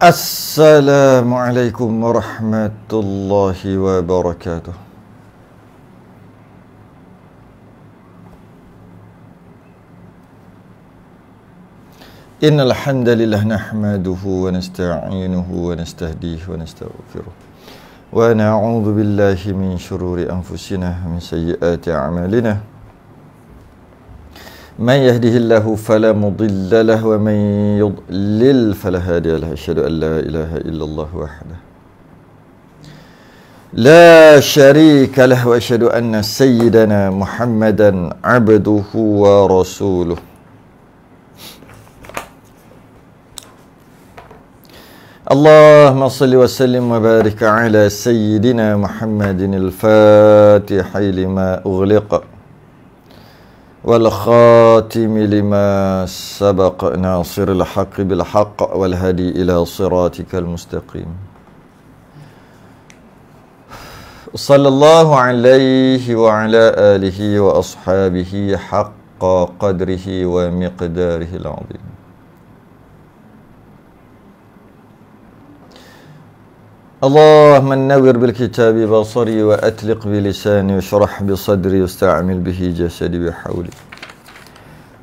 السلام عليكم ورحمة الله وبركاته إن الحمد لله نحمده ونستعينه ونستهديه ونستغفره ونعوذ بالله من شرور أنفسنا ومن سيئات أعمالنا من يهده الله فلا مضل له ومن يضلل فلا هادي له أشهد أن لا إله إلا الله وحده لا شريك له وأشهد أن سيدنا محمدا عبده ورسوله اللهم صل وسلم وبارك على سيدنا محمد الفاتح لما أغلق والخاتم لما سبق ناصر الحق بالحق والهدي إلى صراطك المستقيم صلى الله عليه وعلى آله وأصحابه حق قدره ومقداره العظيم اللهم نور بالكتاب بصري وأتلق بلساني وشرح بصدري واستعمل به جسدي بحولي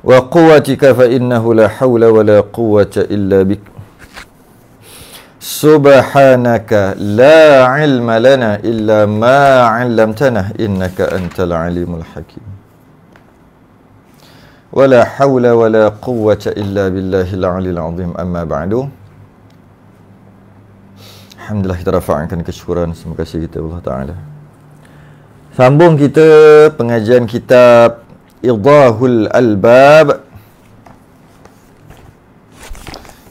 وقوتك فإنه لا حول ولا قوة إلا بك سبحانك لا علم لنا إلا ما علمتنا إنك أنت العليم الحكيم ولا حول ولا قوة إلا بالله العلي العظيم أما بعد Alhamdulillah kita rafa'kan kesyukuran Terima kasih kita Allah Ta'ala Sambung kita pengajian kitab Idahul Albab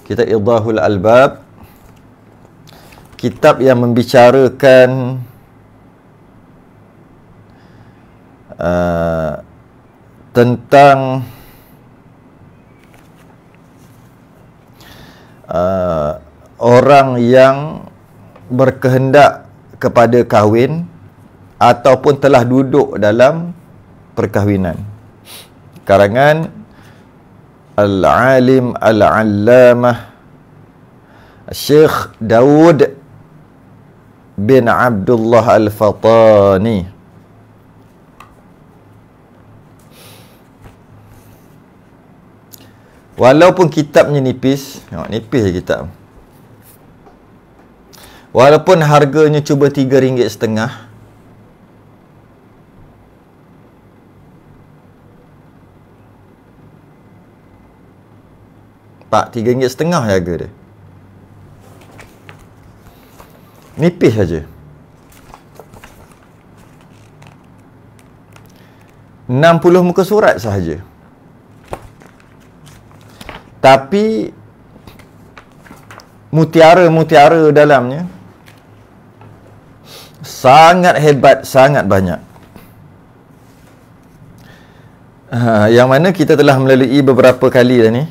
Kita Idahul Albab Kitab yang membicarakan uh, Tentang uh, Orang yang berkehendak kepada kahwin ataupun telah duduk dalam perkahwinan. Karangan Al-Alim Al-Allamah Syekh Daud bin Abdullah Al-Fatani Walaupun kitabnya nipis, nipis kitab. Walaupun harganya cuba RM3.5 Pak, RM3.5 je harga dia Nipis saja 60 muka surat sahaja Tapi Mutiara-mutiara dalamnya sangat hebat, sangat banyak. Uh, yang mana kita telah melalui beberapa kali dah ni.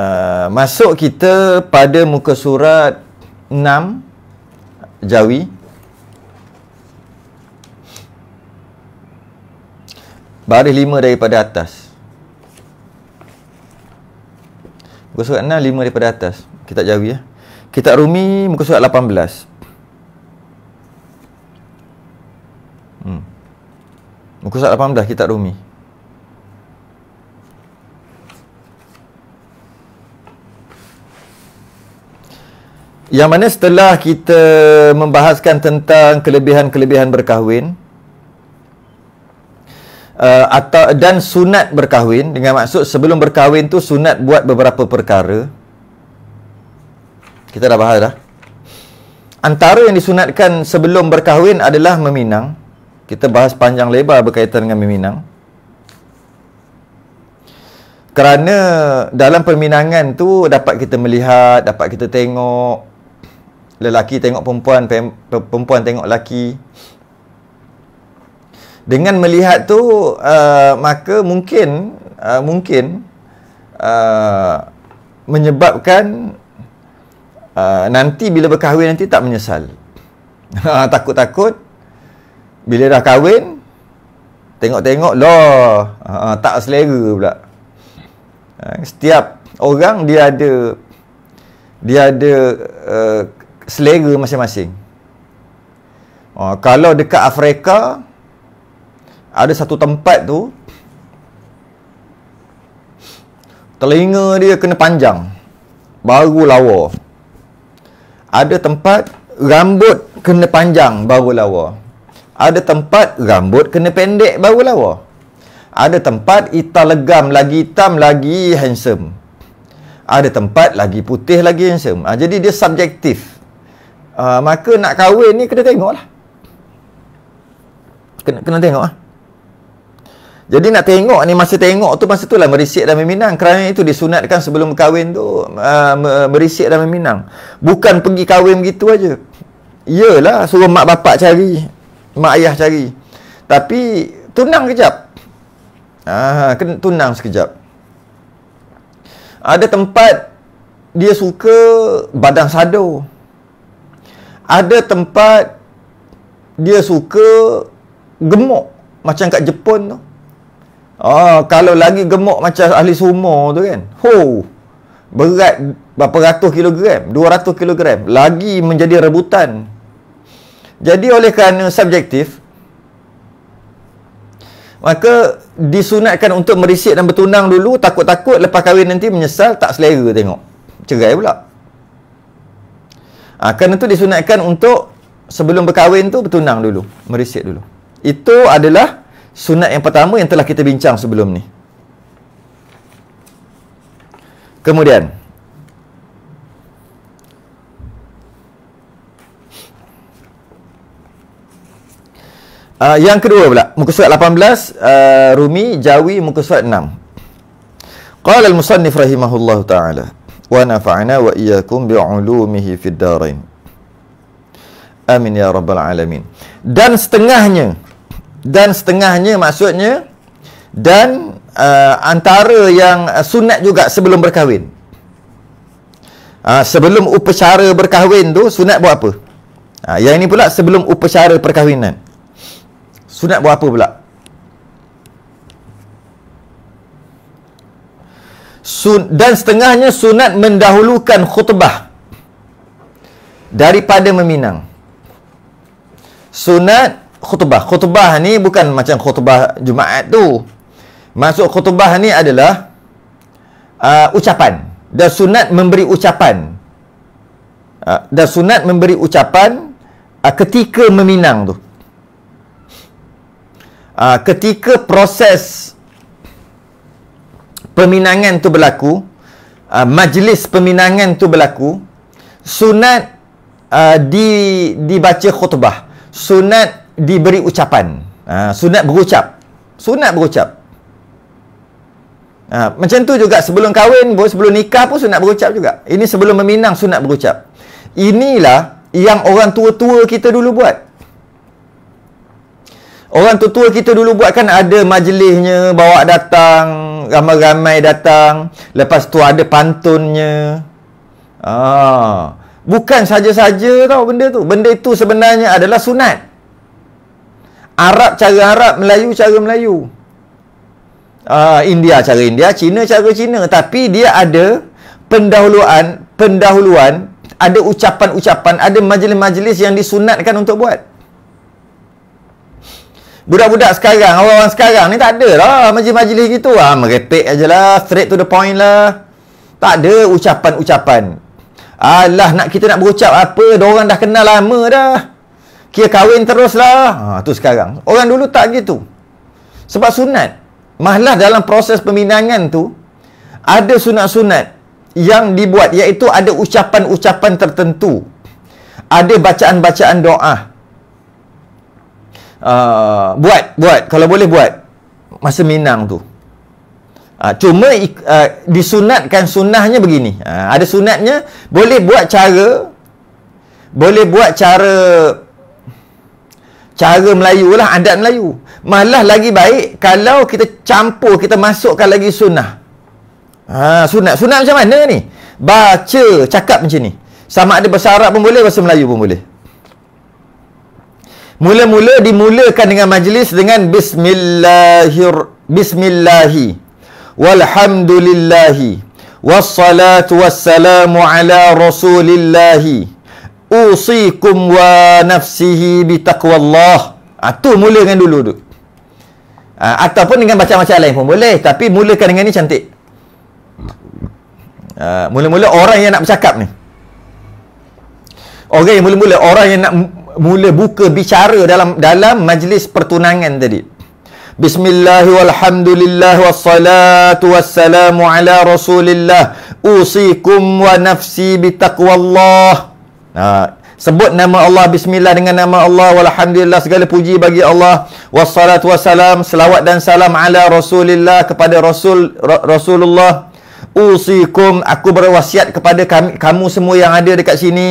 Uh, masuk kita pada muka surat 6 Jawi. Baris 5 daripada atas. Muka surat 6, 5 daripada atas. Kitab Jawi ya. Kitab Rumi, muka surat 18. Muka surat 18 kita Rumi. Yang mana setelah kita membahaskan tentang kelebihan-kelebihan berkahwin uh, atau dan sunat berkahwin dengan maksud sebelum berkahwin tu sunat buat beberapa perkara kita dah bahas dah antara yang disunatkan sebelum berkahwin adalah meminang kita bahas panjang lebar berkaitan dengan meminang kerana dalam perminangan tu dapat kita melihat dapat kita tengok lelaki tengok perempuan perempuan tengok lelaki dengan melihat tu uh, maka mungkin uh, mungkin uh, menyebabkan uh, nanti bila berkahwin nanti tak menyesal ha, takut-takut bila dah kahwin tengok-tengok loh uh, ha, tak selera pula uh, setiap orang dia ada dia ada uh, selera masing-masing uh, kalau dekat Afrika ada satu tempat tu telinga dia kena panjang baru lawa ada tempat rambut kena panjang baru lawa ada tempat rambut kena pendek baru lawa. Ada tempat hitam legam lagi hitam lagi handsome. Ada tempat lagi putih lagi handsome. Ha, jadi dia subjektif. Uh, maka nak kahwin ni kena tengok lah. Kena, kena tengok lah. Jadi nak tengok ni masa tengok tu masa tu lah merisik dan meminang. Kerana itu disunatkan sebelum kahwin tu uh, merisik dan meminang. Bukan pergi kahwin begitu aja. Yelah suruh mak bapak cari mak ayah cari tapi tunang kejap ah ha, kena tunang sekejap ada tempat dia suka badang sado ada tempat dia suka gemuk macam kat Jepun tu Ah, oh, kalau lagi gemuk macam ahli sumo tu kan. Ho. Berat berapa ratus kilogram? 200 kilogram. Lagi menjadi rebutan. Jadi oleh kerana subjektif maka disunatkan untuk merisik dan bertunang dulu takut-takut lepas kahwin nanti menyesal tak selera tengok. Cerai pula. Ha, kerana tu disunatkan untuk sebelum berkahwin tu bertunang dulu, merisik dulu. Itu adalah sunat yang pertama yang telah kita bincang sebelum ni. Kemudian Uh, yang kedua pula, muka surat 18, uh, ah, Rumi, Jawi, muka surat 6. Qala al-musannif rahimahullah ta'ala, wa nafa'na wa iyakum bi'ulumihi fid darain. Amin ya rabbal alamin. Dan setengahnya, dan setengahnya maksudnya, dan uh, antara yang sunat juga sebelum berkahwin. Uh, sebelum upacara berkahwin tu, sunat buat apa? Uh, yang ini pula sebelum upacara perkahwinan. Sunat buat apa pula? Sun, dan setengahnya sunat mendahulukan khutbah daripada meminang. Sunat khutbah. Khutbah ni bukan macam khutbah Jumaat tu. Masuk khutbah ni adalah uh, ucapan. Dan sunat memberi ucapan. Uh, dan sunat memberi ucapan uh, ketika meminang tu uh, ketika proses peminangan tu berlaku uh, majlis peminangan tu berlaku sunat uh, di dibaca khutbah sunat diberi ucapan uh, sunat berucap sunat berucap Ha, macam tu juga sebelum kahwin pun sebelum nikah pun sunat berucap juga. Ini sebelum meminang sunat berucap. Inilah yang orang tua-tua kita dulu buat. Orang tua-tua kita dulu buat kan ada majlisnya, bawa datang, ramai-ramai datang. Lepas tu ada pantunnya. Ah. Bukan saja-saja tau benda tu. Benda itu sebenarnya adalah sunat. Arab cara Arab, Melayu cara Melayu. Ah, India cara India, Cina cara Cina. Tapi dia ada pendahuluan, pendahuluan, ada ucapan-ucapan, ada majlis-majlis yang disunatkan untuk buat budak-budak sekarang, orang-orang sekarang ni tak ada lah majlis-majlis gitu lah. Merepek je lah, straight to the point lah. Tak ada ucapan-ucapan. Alah, nak kita nak berucap apa, orang dah kenal lama dah. Kira kahwin terus lah. Ha, tu sekarang. Orang dulu tak gitu. Sebab sunat. Malah dalam proses pembinaan tu, ada sunat-sunat yang dibuat iaitu ada ucapan-ucapan tertentu. Ada bacaan-bacaan doa. Uh, buat buat kalau boleh buat masa minang tu uh, cuma uh, disunatkan sunnahnya begini uh, ada sunatnya boleh buat cara boleh buat cara cara Melayu lah adat Melayu malah lagi baik kalau kita campur kita masukkan lagi sunnah ha, sunat sunat macam mana ni baca cakap macam ni sama ada bahasa Arab pun boleh bahasa Melayu pun boleh Mula-mula dimulakan dengan majlis dengan bismillahir Bismillahi Walhamdulillahi wassalatu wassalamu ala Rasulillahi usikum wa nafsihi bitaqwallah. Ah tu mula dengan dulu tu. Ha, ataupun dengan baca macam lain pun boleh tapi mulakan dengan ni cantik. Ah, mula-mula ha, orang yang nak bercakap ni. Orang yang mula-mula orang yang nak mula buka bicara dalam dalam majlis pertunangan tadi. Bismillahirrahmanirrahim. Wassalatu wassalamu ala Rasulillah. Usikum wa nafsi bi taqwallah. Ha, sebut nama Allah bismillah dengan nama Allah walhamdulillah segala puji bagi Allah. Wassalatu wassalam selawat dan salam ala Rasulillah kepada Rasul Rasulullah. Usikum aku berwasiat kepada kami, kamu semua yang ada dekat sini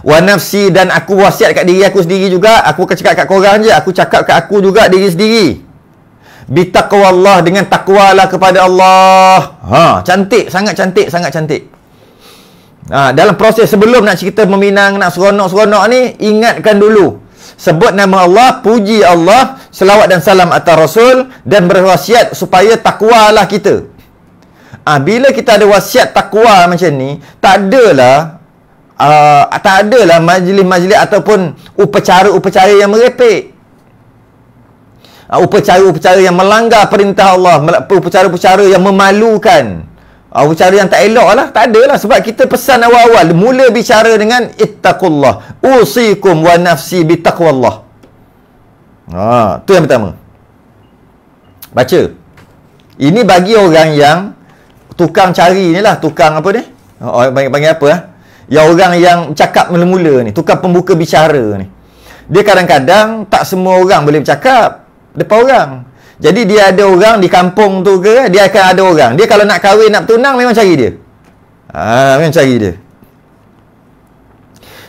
wa nafsi dan aku wasiat kat diri aku sendiri juga aku akan cakap kat korang je aku cakap kat aku juga diri sendiri bi Allah dengan takwalah kepada Allah ha cantik sangat cantik sangat cantik ha, dalam proses sebelum nak cerita meminang nak seronok-seronok ni ingatkan dulu sebut nama Allah puji Allah selawat dan salam atas Rasul dan berwasiat supaya takwalah kita Ha, bila kita ada wasiat takwa macam ni, tak adalah uh, tak lah majlis-majlis ataupun upacara-upacara yang merepek. Uh, upacara-upacara yang melanggar perintah Allah, upacara-upacara yang memalukan. Uh, upacara yang tak elok lah, tak ada lah. Sebab kita pesan awal-awal, mula bicara dengan Ittaqullah. Usikum wa nafsi bitaqwallah. Ah, tu yang pertama. Baca. Ini bagi orang yang tukang cari ni lah, tukang apa ni? Oh, panggil, panggil apa eh? yang orang yang cakap mula-mula ni tukar pembuka bicara ni dia kadang-kadang tak semua orang boleh bercakap depan orang jadi dia ada orang di kampung tu ke dia akan ada orang dia kalau nak kahwin nak tunang memang cari dia ah memang cari dia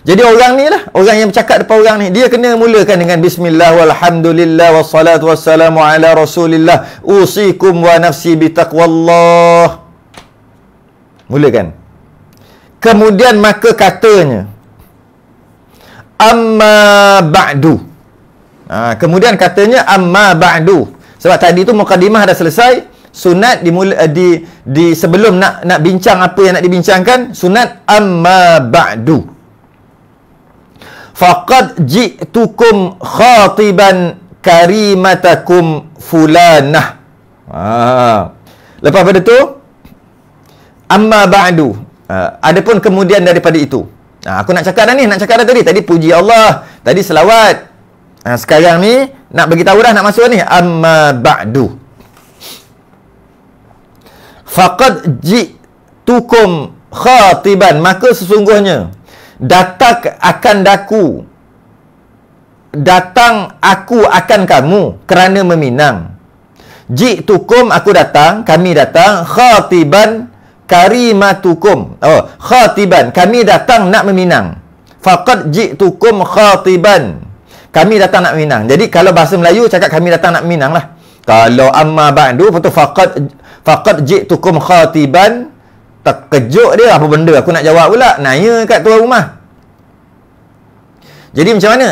jadi orang ni lah orang yang bercakap depan orang ni dia kena mulakan dengan bismillah walhamdulillah wassalatu wassalamu ala rasulillah usikum wa nafsi bitaqwallah mulakan Kemudian maka katanya Amma ba'du ha, Kemudian katanya Amma ba'du Sebab tadi tu mukadimah dah selesai Sunat dimula, uh, di, di sebelum nak nak bincang apa yang nak dibincangkan Sunat Amma ba'du Faqad ji'tukum khatiban karimatakum fulanah ha. Lepas pada tu Amma ba'du Uh, adapun kemudian daripada itu. Uh, aku nak cakap dah ni, nak cakap dah tadi. Tadi puji Allah, tadi selawat. Uh, sekarang ni nak bagi tahu dah nak masuk ni amma ba'du. Faqad tukum khatiban, maka sesungguhnya datang akan daku datang aku akan kamu kerana meminang tukum aku datang kami datang khatiban karimatukum. Oh, khatiban. Kami datang nak meminang. Faqad jiktukum khatiban. Kami datang nak meminang. Jadi kalau bahasa Melayu cakap kami datang nak meminang lah. Kalau amma ba'du patu faqad faqad jiktukum khatiban. Terkejut dia apa benda aku nak jawab pula. Naya kat tuan rumah. Jadi macam mana?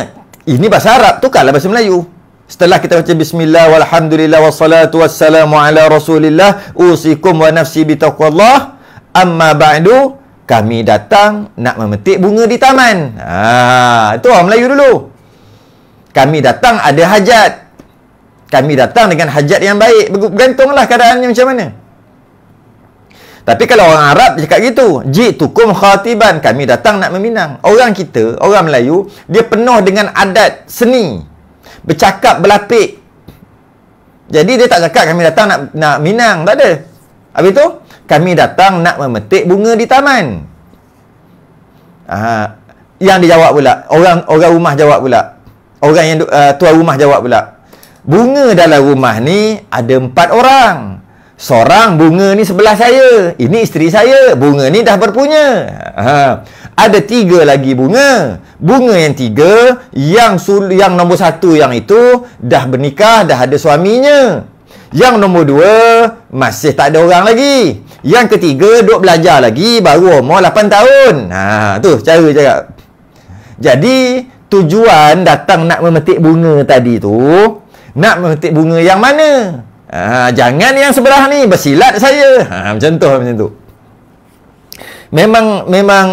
Ini bahasa Arab tukarlah bahasa Melayu. Setelah kita baca bismillah walhamdulillah wassalatu wassalamu ala Rasulillah usikum wa nafsi bi taqwallah amma ba'du kami datang nak memetik bunga di taman. Ha itu orang Melayu dulu. Kami datang ada hajat. Kami datang dengan hajat yang baik. Bergantunglah keadaannya macam mana. Tapi kalau orang Arab dia cakap gitu, jitukum khatiban, kami datang nak meminang. Orang kita, orang Melayu, dia penuh dengan adat seni bercakap berlapik. Jadi dia tak cakap kami datang nak nak minang, tak ada. Habis tu, kami datang nak memetik bunga di taman. Ah, yang dia jawab pula, orang orang rumah jawab pula. Orang yang uh, tuan rumah jawab pula. Bunga dalam rumah ni ada empat orang. Seorang bunga ni sebelah saya. Ini isteri saya. Bunga ni dah berpunya. Ha. Ada tiga lagi bunga. Bunga yang tiga, yang sul yang nombor satu yang itu dah bernikah, dah ada suaminya. Yang nombor dua, masih tak ada orang lagi. Yang ketiga, duk belajar lagi, baru umur 8 tahun. Ha, tu cara cakap. Jadi, tujuan datang nak memetik bunga tadi tu, nak memetik bunga yang mana? Ha, jangan yang sebelah ni bersilat saya. Ha, macam tu macam tu. Memang memang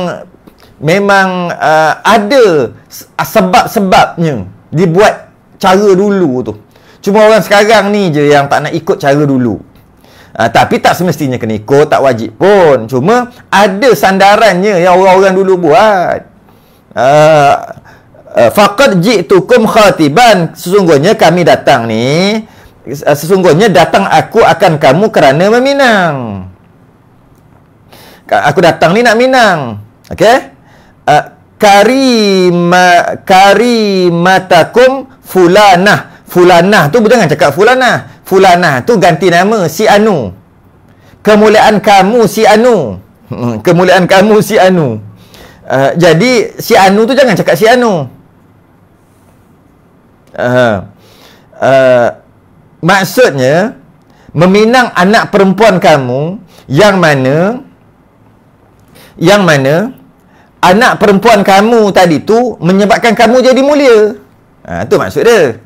memang uh, ada ah, sebab-sebabnya dibuat cara dulu tu. Cuma orang sekarang ni je yang tak nak ikut cara dulu. Ha, tapi tak semestinya kena ikut, tak wajib pun. Cuma ada sandarannya yang orang-orang dulu buat. Ah uh, faqad ji'tukum khatiban. Sesungguhnya kami datang ni Eh, sesungguhnya datang aku akan kamu kerana meminang. Aku datang ni nak minang. Okey? Uh, karima karimatakum fulanah. Fulanah tu jangan cakap fulanah. Fulanah tu ganti nama si anu. Kemuliaan kamu si anu. Hmm, kemuliaan kamu si anu. Uh, jadi si anu tu jangan cakap si anu. Uh, uh, Maksudnya meminang anak perempuan kamu yang mana yang mana anak perempuan kamu tadi tu menyebabkan kamu jadi mulia. Ha, tu maksud dia.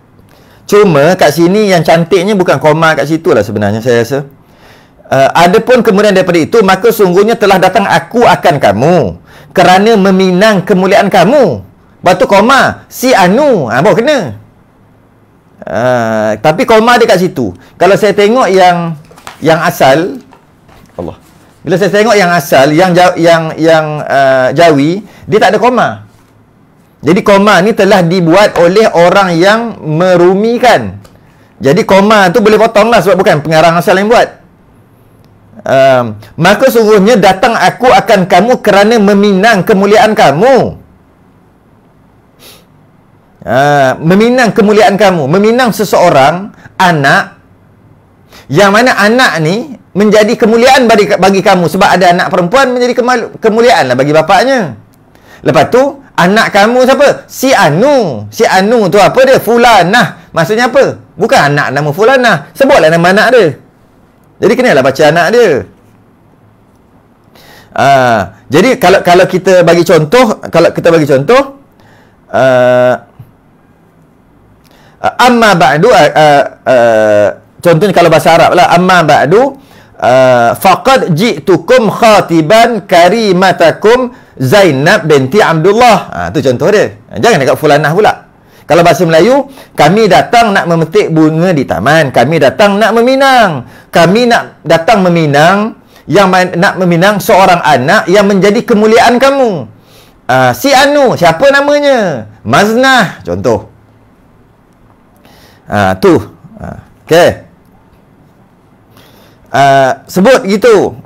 Cuma kat sini yang cantiknya bukan koma kat situ lah sebenarnya saya rasa. Uh, Adapun kemudian daripada itu, maka sungguhnya telah datang aku akan kamu kerana meminang kemuliaan kamu. Batu koma, si Anu. Ha, bawa kena. Ah, tapi koma kat situ. Kalau saya tengok yang yang asal Allah. Bila saya tengok yang asal yang yang yang uh, Jawi, dia tak ada koma. Jadi koma ni telah dibuat oleh orang yang merumikan. Jadi koma tu boleh potonglah sebab bukan pengarang asal yang buat. Um, maka sungguhnya datang aku akan kamu kerana meminang kemuliaan kamu. Uh, meminang kemuliaan kamu Meminang seseorang Anak Yang mana anak ni Menjadi kemuliaan bagi, bagi kamu Sebab ada anak perempuan Menjadi kemal, kemuliaan lah bagi bapaknya Lepas tu Anak kamu siapa? Si Anu Si Anu tu apa dia? Fulanah Maksudnya apa? Bukan anak nama Fulanah Sebutlah nama anak dia Jadi kenalah baca anak dia uh, Jadi kalau kalau kita bagi contoh Kalau kita bagi contoh Haa uh, uh, amma ba'du uh, uh, uh, contohnya kalau bahasa Arab lah amma ba'du uh, faqad ji'tukum khatiban karimatakum Zainab binti Abdullah ha, tu contoh dia ah, jangan dekat fulanah pula kalau bahasa Melayu, kami datang nak memetik bunga di taman. Kami datang nak meminang. Kami nak datang meminang yang nak meminang seorang anak yang menjadi kemuliaan kamu. Uh, si Anu, siapa namanya? Maznah, contoh. Ha, tu. Ha, ah, okay. Ha, ah, sebut gitu.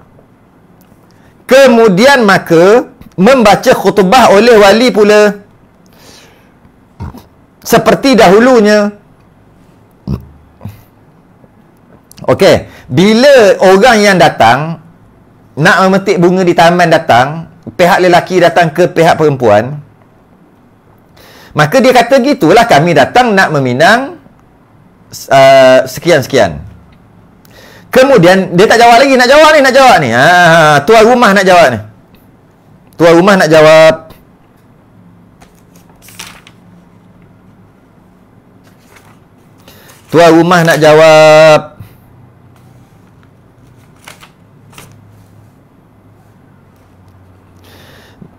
Kemudian maka membaca khutbah oleh wali pula. Seperti dahulunya. Okey. Bila orang yang datang nak memetik bunga di taman datang, pihak lelaki datang ke pihak perempuan, maka dia kata gitulah kami datang nak meminang sekian-sekian. Uh, Kemudian, dia tak jawab lagi. Nak jawab ni, nak jawab ni. Ha, ha, ha. tua rumah nak jawab ni. Tuan rumah nak jawab. Tuan rumah nak jawab.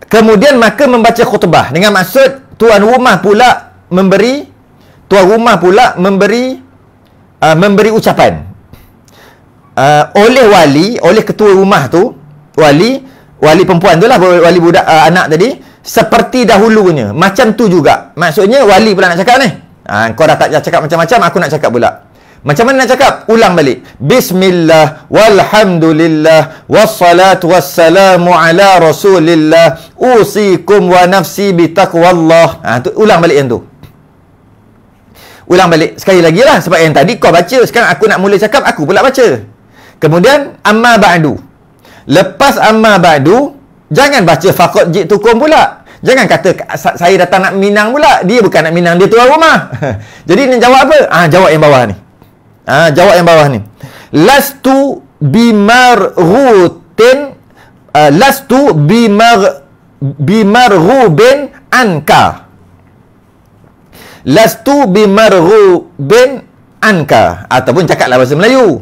Kemudian maka membaca khutbah. Dengan maksud, tuan rumah pula memberi, tuan rumah pula memberi, Ah, memberi ucapan uh, oleh wali oleh ketua rumah tu wali wali perempuan tu lah wali budak uh, anak tadi seperti dahulunya macam tu juga maksudnya wali pula nak cakap ni ha, kau dah tak cakap macam-macam aku nak cakap pula macam mana nak cakap? Ulang balik. Bismillah walhamdulillah wassalatu wassalamu ala rasulillah usikum wa nafsi bitaqwallah. Ah ha, tu ulang balik yang tu ulang balik sekali lagi lah sebab yang tadi kau baca sekarang aku nak mula cakap aku pula baca kemudian amma ba'du lepas amma ba'du jangan baca fakot jik tukum pula jangan kata saya datang nak minang pula dia bukan nak minang dia tuan rumah jadi nak jawab apa ah ha, jawab yang bawah ni ah ha, jawab yang bawah ni lastu bimarutin uh, ah, lastu bimar bimarubin anka lastu bimarghubin anka ataupun cakaplah bahasa Melayu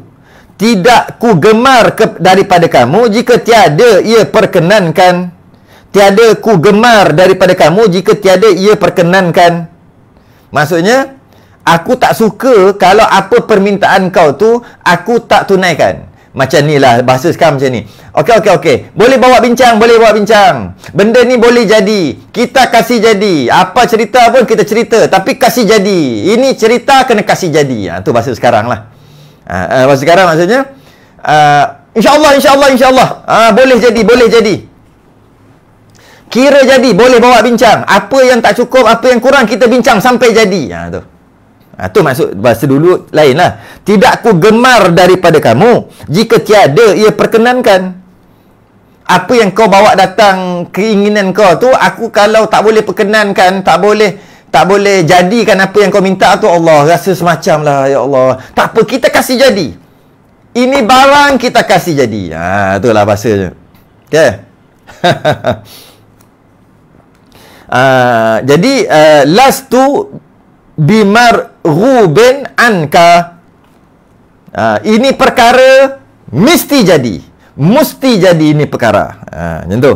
tidak ku gemar ke, daripada kamu jika tiada ia perkenankan tiada ku gemar daripada kamu jika tiada ia perkenankan maksudnya aku tak suka kalau apa permintaan kau tu aku tak tunaikan macam ni lah bahasa sekarang macam ni okey okey okey boleh bawa bincang boleh bawa bincang benda ni boleh jadi kita kasih jadi apa cerita pun kita cerita tapi kasih jadi ini cerita kena kasih jadi ha, tu bahasa sekarang lah ha, ha bahasa sekarang maksudnya ha, insyaallah insyaallah insya ha, boleh jadi boleh jadi kira jadi boleh bawa bincang apa yang tak cukup apa yang kurang kita bincang sampai jadi ha, tu Ha, tu maksud bahasa dulu lain lah. Tidak ku gemar daripada kamu. Jika tiada, ia perkenankan. Apa yang kau bawa datang keinginan kau tu, aku kalau tak boleh perkenankan, tak boleh tak boleh jadikan apa yang kau minta tu Allah rasa semacam lah ya Allah tak apa kita kasih jadi ini barang kita kasih jadi ha, itulah bahasa je Okay. uh, ha, jadi uh, last tu bimarghubin anka. Ha, ini perkara mesti jadi. Mesti jadi ini perkara. Ha, macam tu.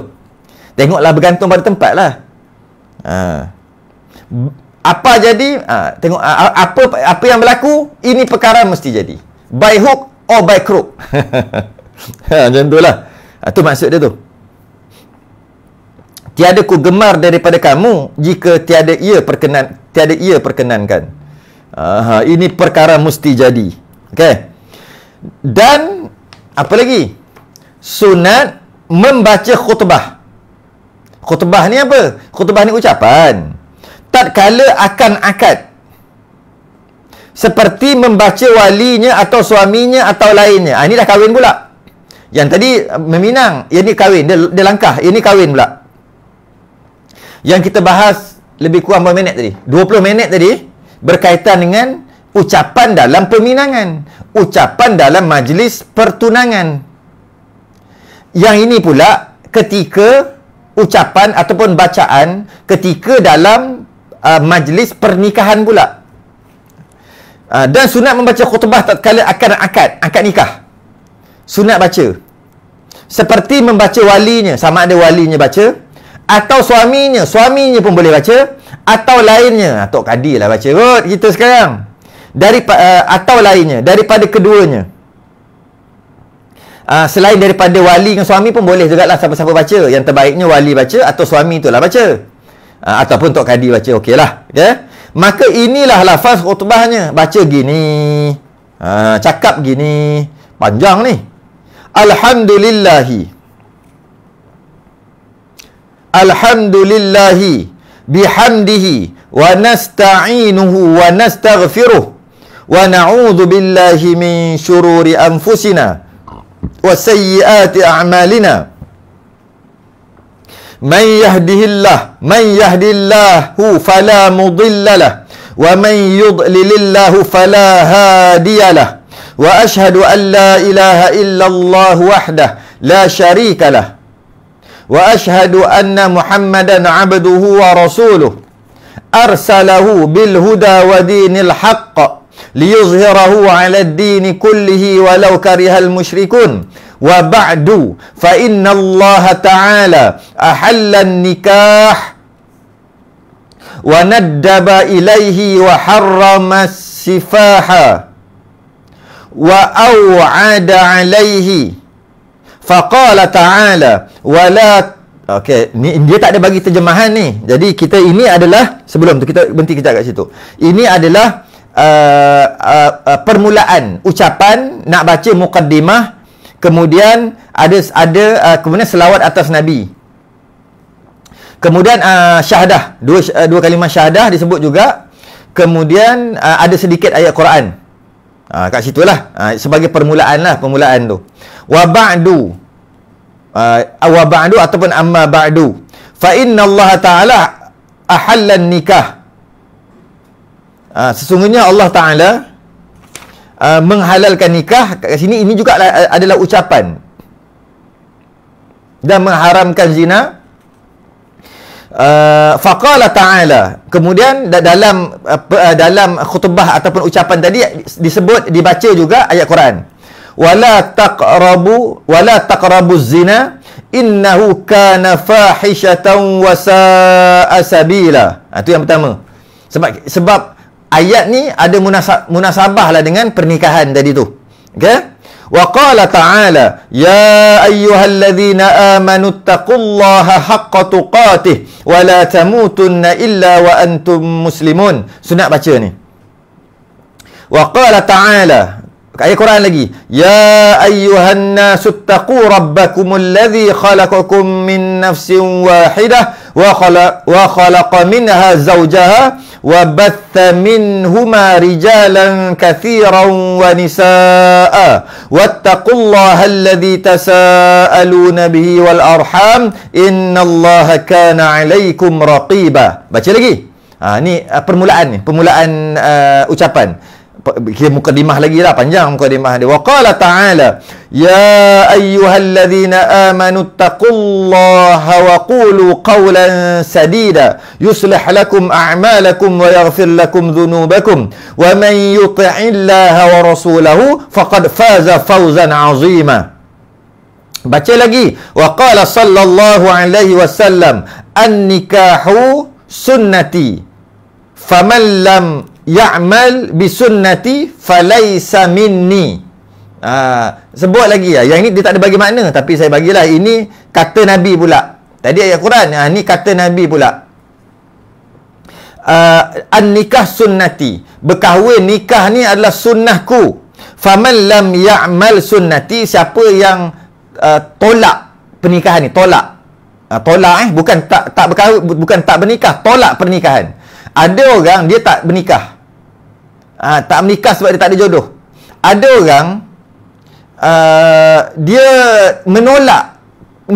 Tengoklah bergantung pada tempat lah. Ha. Apa jadi? Ha, tengok ha, apa apa yang berlaku? Ini perkara mesti jadi. By hook or by crook. ha, macam tu lah. Ha, tu maksud dia tu. Tiada ku gemar daripada kamu jika tiada ia perkenan tiada ia perkenankan. Aha, ini perkara mesti jadi. Okey. Dan apa lagi? Sunat membaca khutbah. Khutbah ni apa? Khutbah ni ucapan. Tak kala akan akad. Seperti membaca walinya atau suaminya atau lainnya. ha, ah, ini dah kahwin pula. Yang tadi ah, meminang, ya, ini kahwin, dia, dia langkah, ini kahwin pula. Yang kita bahas lebih kurang berapa minit tadi? 20 minit tadi berkaitan dengan ucapan dalam peminangan, ucapan dalam majlis pertunangan. Yang ini pula ketika ucapan ataupun bacaan ketika dalam uh, majlis pernikahan pula. Uh, dan sunat membaca khutbah tatkala akad akad, akad nikah. Sunat baca. Seperti membaca walinya, sama ada walinya baca atau suaminya Suaminya pun boleh baca Atau lainnya Tok Kadi lah baca kot Kita sekarang Dari uh, eh, Atau lainnya Daripada keduanya uh, Selain daripada wali dengan suami pun boleh juga lah Siapa-siapa baca Yang terbaiknya wali baca Atau suami lah baca uh, Ataupun Tok Kadi baca Okey lah okay? Ya? Maka inilah lafaz khutbahnya Baca gini uh, Cakap gini Panjang ni Alhamdulillahi alhamdulillahi bihamdihi wa nasta'inuhu wa nastaghfiruh wa na'udzu billahi min shururi anfusina wa sayyiati a'malina man yahdihillah man yahdillah fala mudilla lah. wa man yudlilillah fala hadiya lah. wa ashhadu an la ilaha illallah wahdahu la sharika lahu وأشهد أن محمدا عبده ورسوله أرسله بالهدى ودين الحق ليظهره على الدين كله ولو كره المشركون وبعد فإن الله تعالى أحل النكاح وندب إليه وحرم السفاح وأوعد عليه faqala ta'ala wala Okey, ni dia tak ada bagi terjemahan ni. Jadi kita ini adalah sebelum tu kita berhenti kejap kat situ. Ini adalah uh, uh, uh, permulaan ucapan nak baca mukaddimah kemudian ada ada uh, kemudian selawat atas nabi. Kemudian uh, syahadah, dua uh, dua kalimah syahadah disebut juga. Kemudian uh, ada sedikit ayat Quran. Ha, kat situ lah. Ha, sebagai permulaan lah, permulaan tu. Wa ba'du. Uh, wa ba'du ataupun amma ba'du. Fa inna Allah Ta'ala ahallan nikah. Ha, sesungguhnya Allah Ta'ala uh, menghalalkan nikah. Kat sini, ini juga lah, adalah ucapan. Dan mengharamkan zina. Uh, uh, faqala ta'ala kemudian dalam uh, dalam khutbah ataupun ucapan tadi disebut dibaca juga ayat Quran wala taqrabu wala taqrabu zina innahu kana fahishatan wa sa'a sabila itu ha, yang pertama sebab sebab ayat ni ada munasab, munasabah lah dengan pernikahan tadi tu okey وقال تعالى يا أيها الذين آمنوا اتقوا الله حق تقاته ولا تموتن إلا وأنتم مسلمون سنة baca ni وقال تعالى ayat Quran lagi ya ayyuhan nasuttaqu rabbakumul ladzi khalaqakum min nafsin wahidah wa khalaq wa khalaqa minha zawjaha wa batha minhumā rijālan katsīran wa nisā'a wattaqullāha alladhī tasā'alūna bihi wal arham innallāha kana 'alaykum raqiba. baca lagi ha ni ah, permulaan ni permulaan uh, ucapan kira mukadimah lagi lah panjang mukadimah dia waqala ta'ala ya ayyuhalladhina amanu taqullaha wa qulu qawlan sadida yuslih lakum a'malakum wa yaghfir lakum dhunubakum wa man yuti'illaha wa rasulahu faqad faza fawzan azima baca lagi waqala sallallahu alaihi wasallam an nikahu sunnati faman lam ya'mal sunnati falaysa minni. Ha, sebut lagi ya. Yang ini dia tak ada bagi makna tapi saya bagilah ini kata Nabi pula. Tadi ayat Quran, ha, ni kata Nabi pula. Uh, An-nikah sunnati. Berkahwin nikah ni adalah sunnahku. Faman lam ya'mal sunnati siapa yang uh, tolak pernikahan ni, tolak. Uh, tolak eh bukan tak tak berkahwin bukan tak bernikah, tolak pernikahan. Ada orang dia tak bernikah. Ha, tak menikah sebab dia tak ada jodoh. Ada orang, uh, dia menolak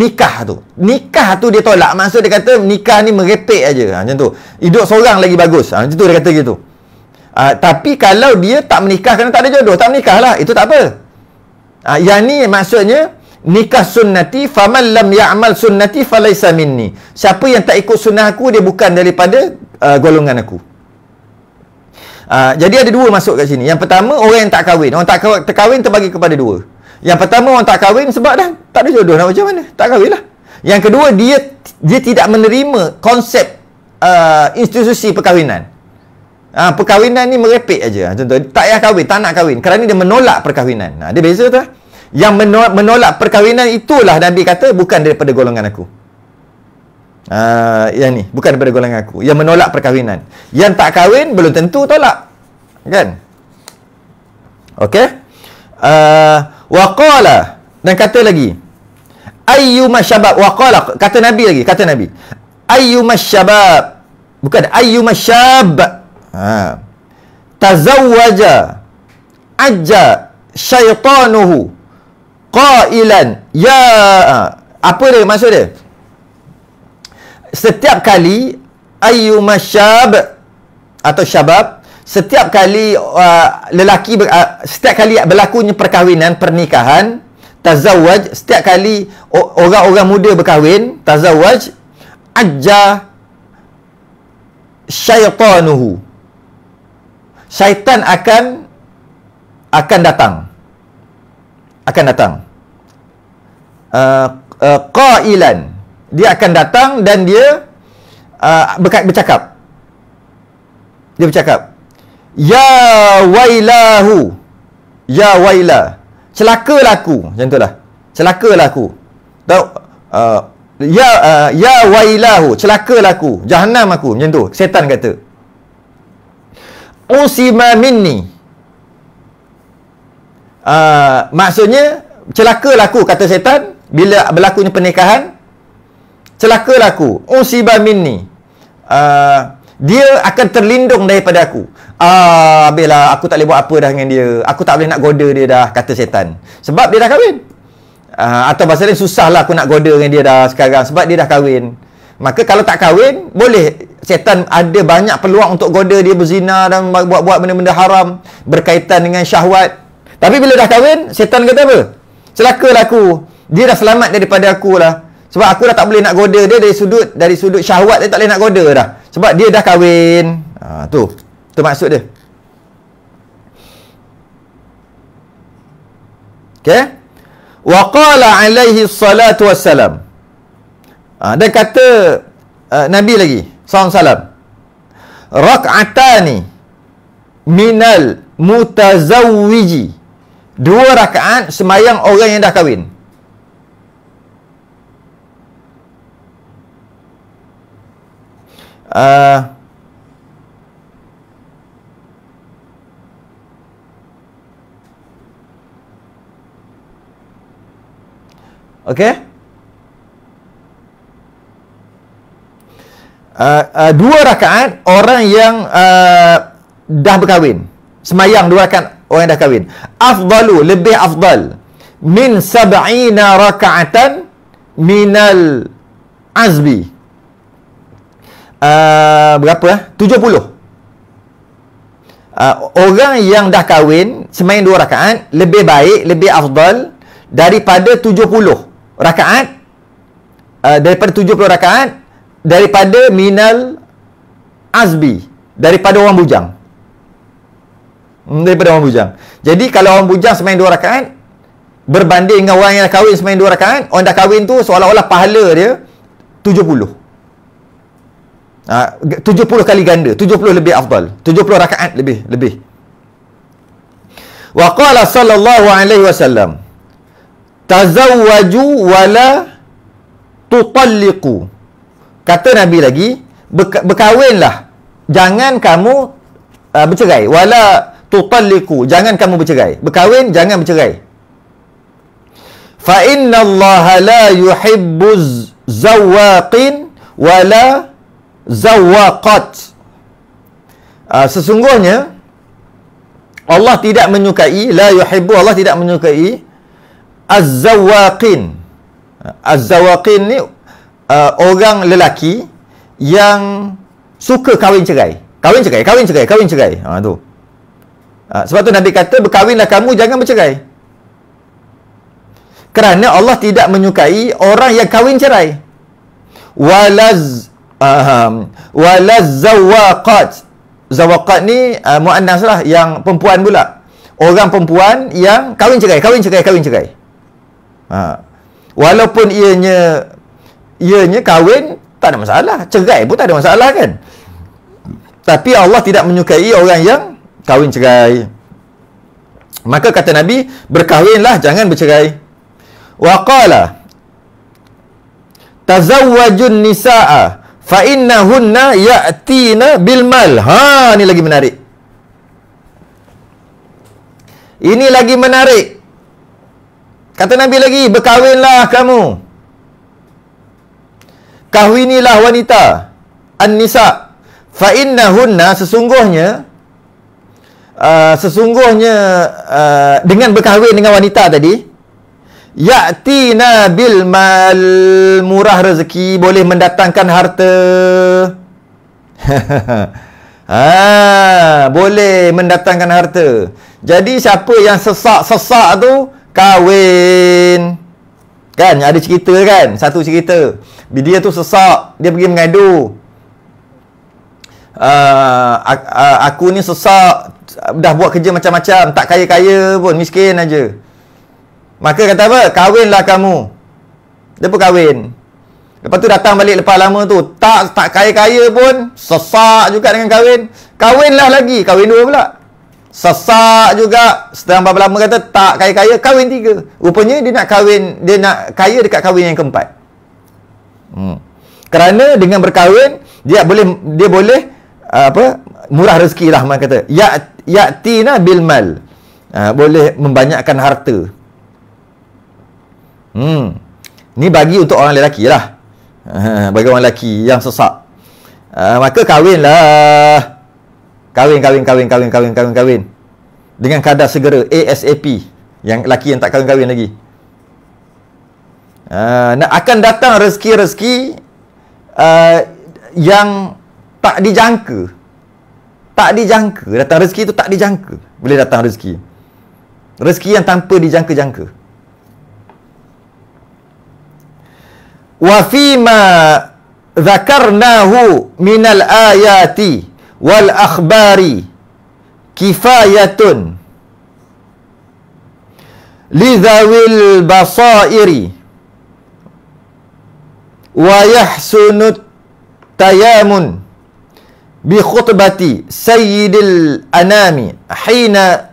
nikah tu. Nikah tu dia tolak. Maksud dia kata nikah ni merepek aja. Ha, macam tu. Hidup seorang lagi bagus. Ha, macam tu dia kata gitu. Ha, tapi kalau dia tak menikah kerana tak ada jodoh, tak menikah lah. Itu tak apa. Ha, yang ni maksudnya, nikah sunnati faman lam ya'mal sunnati falaysa minni siapa yang tak ikut sunnah aku dia bukan daripada uh, golongan aku Ah, jadi ada dua masuk kat sini. Yang pertama orang yang tak kahwin. Orang tak kahwin terkahwin terbagi kepada dua. Yang pertama orang tak kahwin sebab dah tak ada jodoh nak macam mana? Tak kahwin lah. Yang kedua dia dia tidak menerima konsep uh, institusi perkahwinan. Ha, perkahwinan ni merepek aja. Contoh tak payah kahwin, tak nak kahwin kerana dia menolak perkahwinan. Ha, dia beza tu. Lah. Yang menolak, menolak perkahwinan itulah Nabi kata bukan daripada golongan aku. Uh, yang ni bukan daripada golongan aku yang menolak perkahwinan yang tak kahwin belum tentu tolak kan Okay? uh, ah, waqala dan kata lagi ayyuma syabab waqala kata nabi lagi kata nabi ayyuma syabab bukan ayyuma syab ha tazawwaja ajja syaitanuhu qailan ya apa dia maksud dia setiap kali ayu masyab atau syabab setiap kali uh, lelaki uh, setiap kali berlakunya perkahwinan pernikahan tazawwaj setiap kali orang-orang muda berkahwin tazawwaj ajja syaitanuhu syaitan akan akan datang akan datang uh, uh, qailan dia akan datang dan dia uh, bercakap dia bercakap ya wailahu ya waila celakalah aku macam itulah celakalah aku tahu uh, ya uh, ya wailahu celakalah aku jahanam aku macam tu setan kata usima minni uh, maksudnya celakalah aku kata setan bila berlakunya pernikahan celakalah aku usiba oh, minni uh, ah, dia akan terlindung daripada aku ah habislah aku tak boleh buat apa dah dengan dia aku tak boleh nak goda dia dah kata setan sebab dia dah kahwin uh, atau bahasa lain susahlah aku nak goda dengan dia dah sekarang sebab dia dah kahwin maka kalau tak kahwin boleh setan ada banyak peluang untuk goda dia berzina dan buat-buat benda-benda haram berkaitan dengan syahwat tapi bila dah kahwin setan kata apa celakalah aku dia dah selamat daripada aku lah sebab aku dah tak boleh nak goda dia dari sudut dari sudut syahwat dia tak boleh nak goda dah. Sebab dia dah kahwin. Ha, tu. Tu maksud dia. Okay. Wa qala alaihi salatu wassalam. Ha, dia kata uh, Nabi lagi. Salam salam. Rak'atani minal mutazawwiji. Dua rakaat semayang orang yang dah kahwin. Uh, okay. Uh, uh, dua rakaat orang yang uh, dah berkahwin. Semayang dua rakaat orang yang dah kahwin. Afdalu, lebih afdal. Min sab'ina raka'atan minal azbi. Ah, berapa? 70. Eh? Uh, ah, orang yang dah kahwin semain dua rakaat lebih baik, lebih afdal daripada 70 rakaat uh, daripada 70 rakaat daripada minal azbi daripada orang bujang hmm, daripada orang bujang jadi kalau orang bujang semain dua rakaat berbanding dengan orang yang dah kahwin semain dua rakaat orang dah kahwin tu seolah-olah pahala dia 70 ha, kali ganda 70 lebih afdal 70 rakaat lebih lebih wa qala sallallahu alaihi wasallam tazawwaju wala tutalliqu kata nabi lagi berkahwinlah jangan kamu uh, bercerai wala tutalliqu jangan kamu bercerai berkahwin jangan bercerai fa inna allaha la yuhibbu zawaqin wala Zawakat ah, sesungguhnya Allah tidak menyukai la yuhibbu Allah tidak menyukai azwaqin. Azwaqin ah, ni uh, orang lelaki yang suka kahwin cerai. Kahwin cerai, kahwin cerai, kahwin cerai. Ha tu. Ha, sebab tu Nabi kata berkahwinlah kamu jangan bercerai. Kerana Allah tidak menyukai orang yang kahwin cerai. Walaz um, walaz zawaqat zawaqat ni uh, muannas lah yang perempuan pula orang perempuan yang kahwin cerai kahwin cerai kahwin cerai ha. walaupun ianya ianya kahwin tak ada masalah cerai pun tak ada masalah kan tapi Allah tidak menyukai orang yang kahwin cerai maka kata Nabi berkahwinlah jangan bercerai waqala tazawwajun nisa'ah fa innahunna ya'tina bil mal ha ni lagi menarik ini lagi menarik kata nabi lagi berkahwinlah kamu kahwinilah wanita an-nisa fa innahunna sesungguhnya uh, sesungguhnya uh, dengan berkahwin dengan wanita tadi Ya'tina bil mal murah rezeki boleh mendatangkan harta. ha, boleh mendatangkan harta. Jadi siapa yang sesak-sesak tu kahwin. Kan ada cerita kan, satu cerita. Dia tu sesak, dia pergi mengadu. Uh, aku ni sesak dah buat kerja macam-macam tak kaya-kaya pun miskin aja Maka kata apa? kawinlah kamu. Dia pun kahwin. Lepas tu datang balik lepas lama tu. Tak tak kaya-kaya pun. Sesak juga dengan kawin. Kawinlah lagi. kawin dua pula. Sesak juga. Setelah berapa lama kata tak kaya-kaya. kawin tiga. Rupanya dia nak kawin Dia nak kaya dekat kawin yang keempat. Hmm. Kerana dengan berkahwin. Dia boleh. Dia boleh. Uh, apa? Murah rezeki lah. Man kata. Ya, ya tina bil mal. Uh, boleh membanyakkan harta. Hmm. Ni bagi untuk orang lelaki lah. bagi orang lelaki yang sesak. Uh, maka kahwinlah. Kahwin, kahwin, kahwin, kahwin, kahwin, kahwin, kahwin. Dengan kadar segera ASAP. Yang lelaki yang tak kahwin-kahwin lagi. Uh, akan datang rezeki-rezeki uh, yang tak dijangka. Tak dijangka. Datang rezeki tu tak dijangka. Boleh datang rezeki. Rezeki yang tanpa dijangka-jangka. wa fima dhakarnahu min al-ayati wal akhbari kifayatun lidhawil basairi wa yahsunut tayamun bi khutbati sayyidil anami hina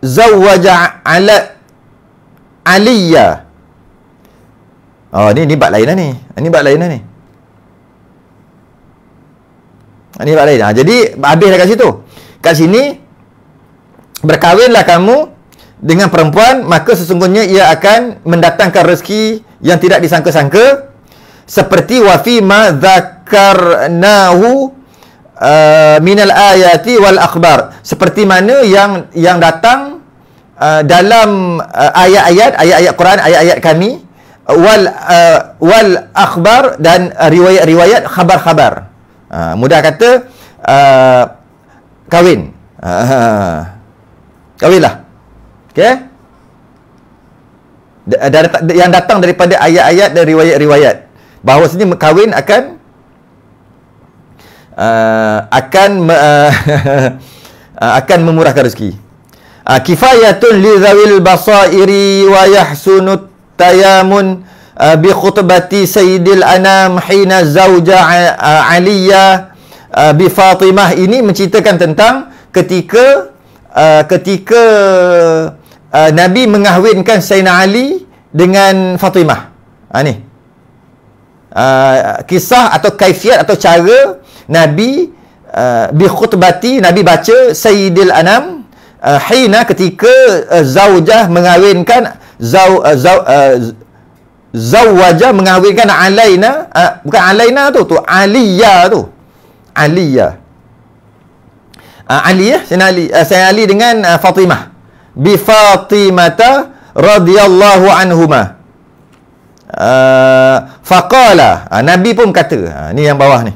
zawwaja ala aliyah Oh, ni ni bab lain lah ni. Ini ah, bab lain lah ni. Ini ah, bab lain. Ha, jadi habislah kat situ. Kat sini berkahwinlah kamu dengan perempuan maka sesungguhnya ia akan mendatangkan rezeki yang tidak disangka-sangka seperti wafi ma zakarnahu uh, minal ayati wal akhbar seperti mana yang yang datang uh, dalam ayat-ayat uh, ayat-ayat Quran ayat-ayat kami wal uh, wal akhbar dan riwayat-riwayat eh, khabar-khabar. Uh, mudah kata uh, kahwin. Uh, kahwinlah. Okey. Dari, yang datang daripada ayat-ayat dan riwayat-riwayat bahawa sini kahwin akan uh, akan uh, akan memurahkan rezeki. Uh, kifayatun li dzawil basairi wa yahsunut tayamun uh, bi khutbati sayyidil anam hina zauja uh, aliya uh, bi fatimah ini menceritakan tentang ketika ketika nabi mengahwinkan sayyidina ali dengan fatimah ha ni kisah atau kaifiat atau cara nabi bi khutbati nabi baca sayyidil anam hina ketika zaujah mengahwinkan zau uh, zau uh, eh, zawaja mengahwinkan alaina eh, bukan alaina tu tu aliya tu aliya uh, ali ya saya ali saya ali dengan uh, fatimah bi fatimata radhiyallahu anhuma uh, faqala uh, nabi pun kata uh, ni yang bawah ni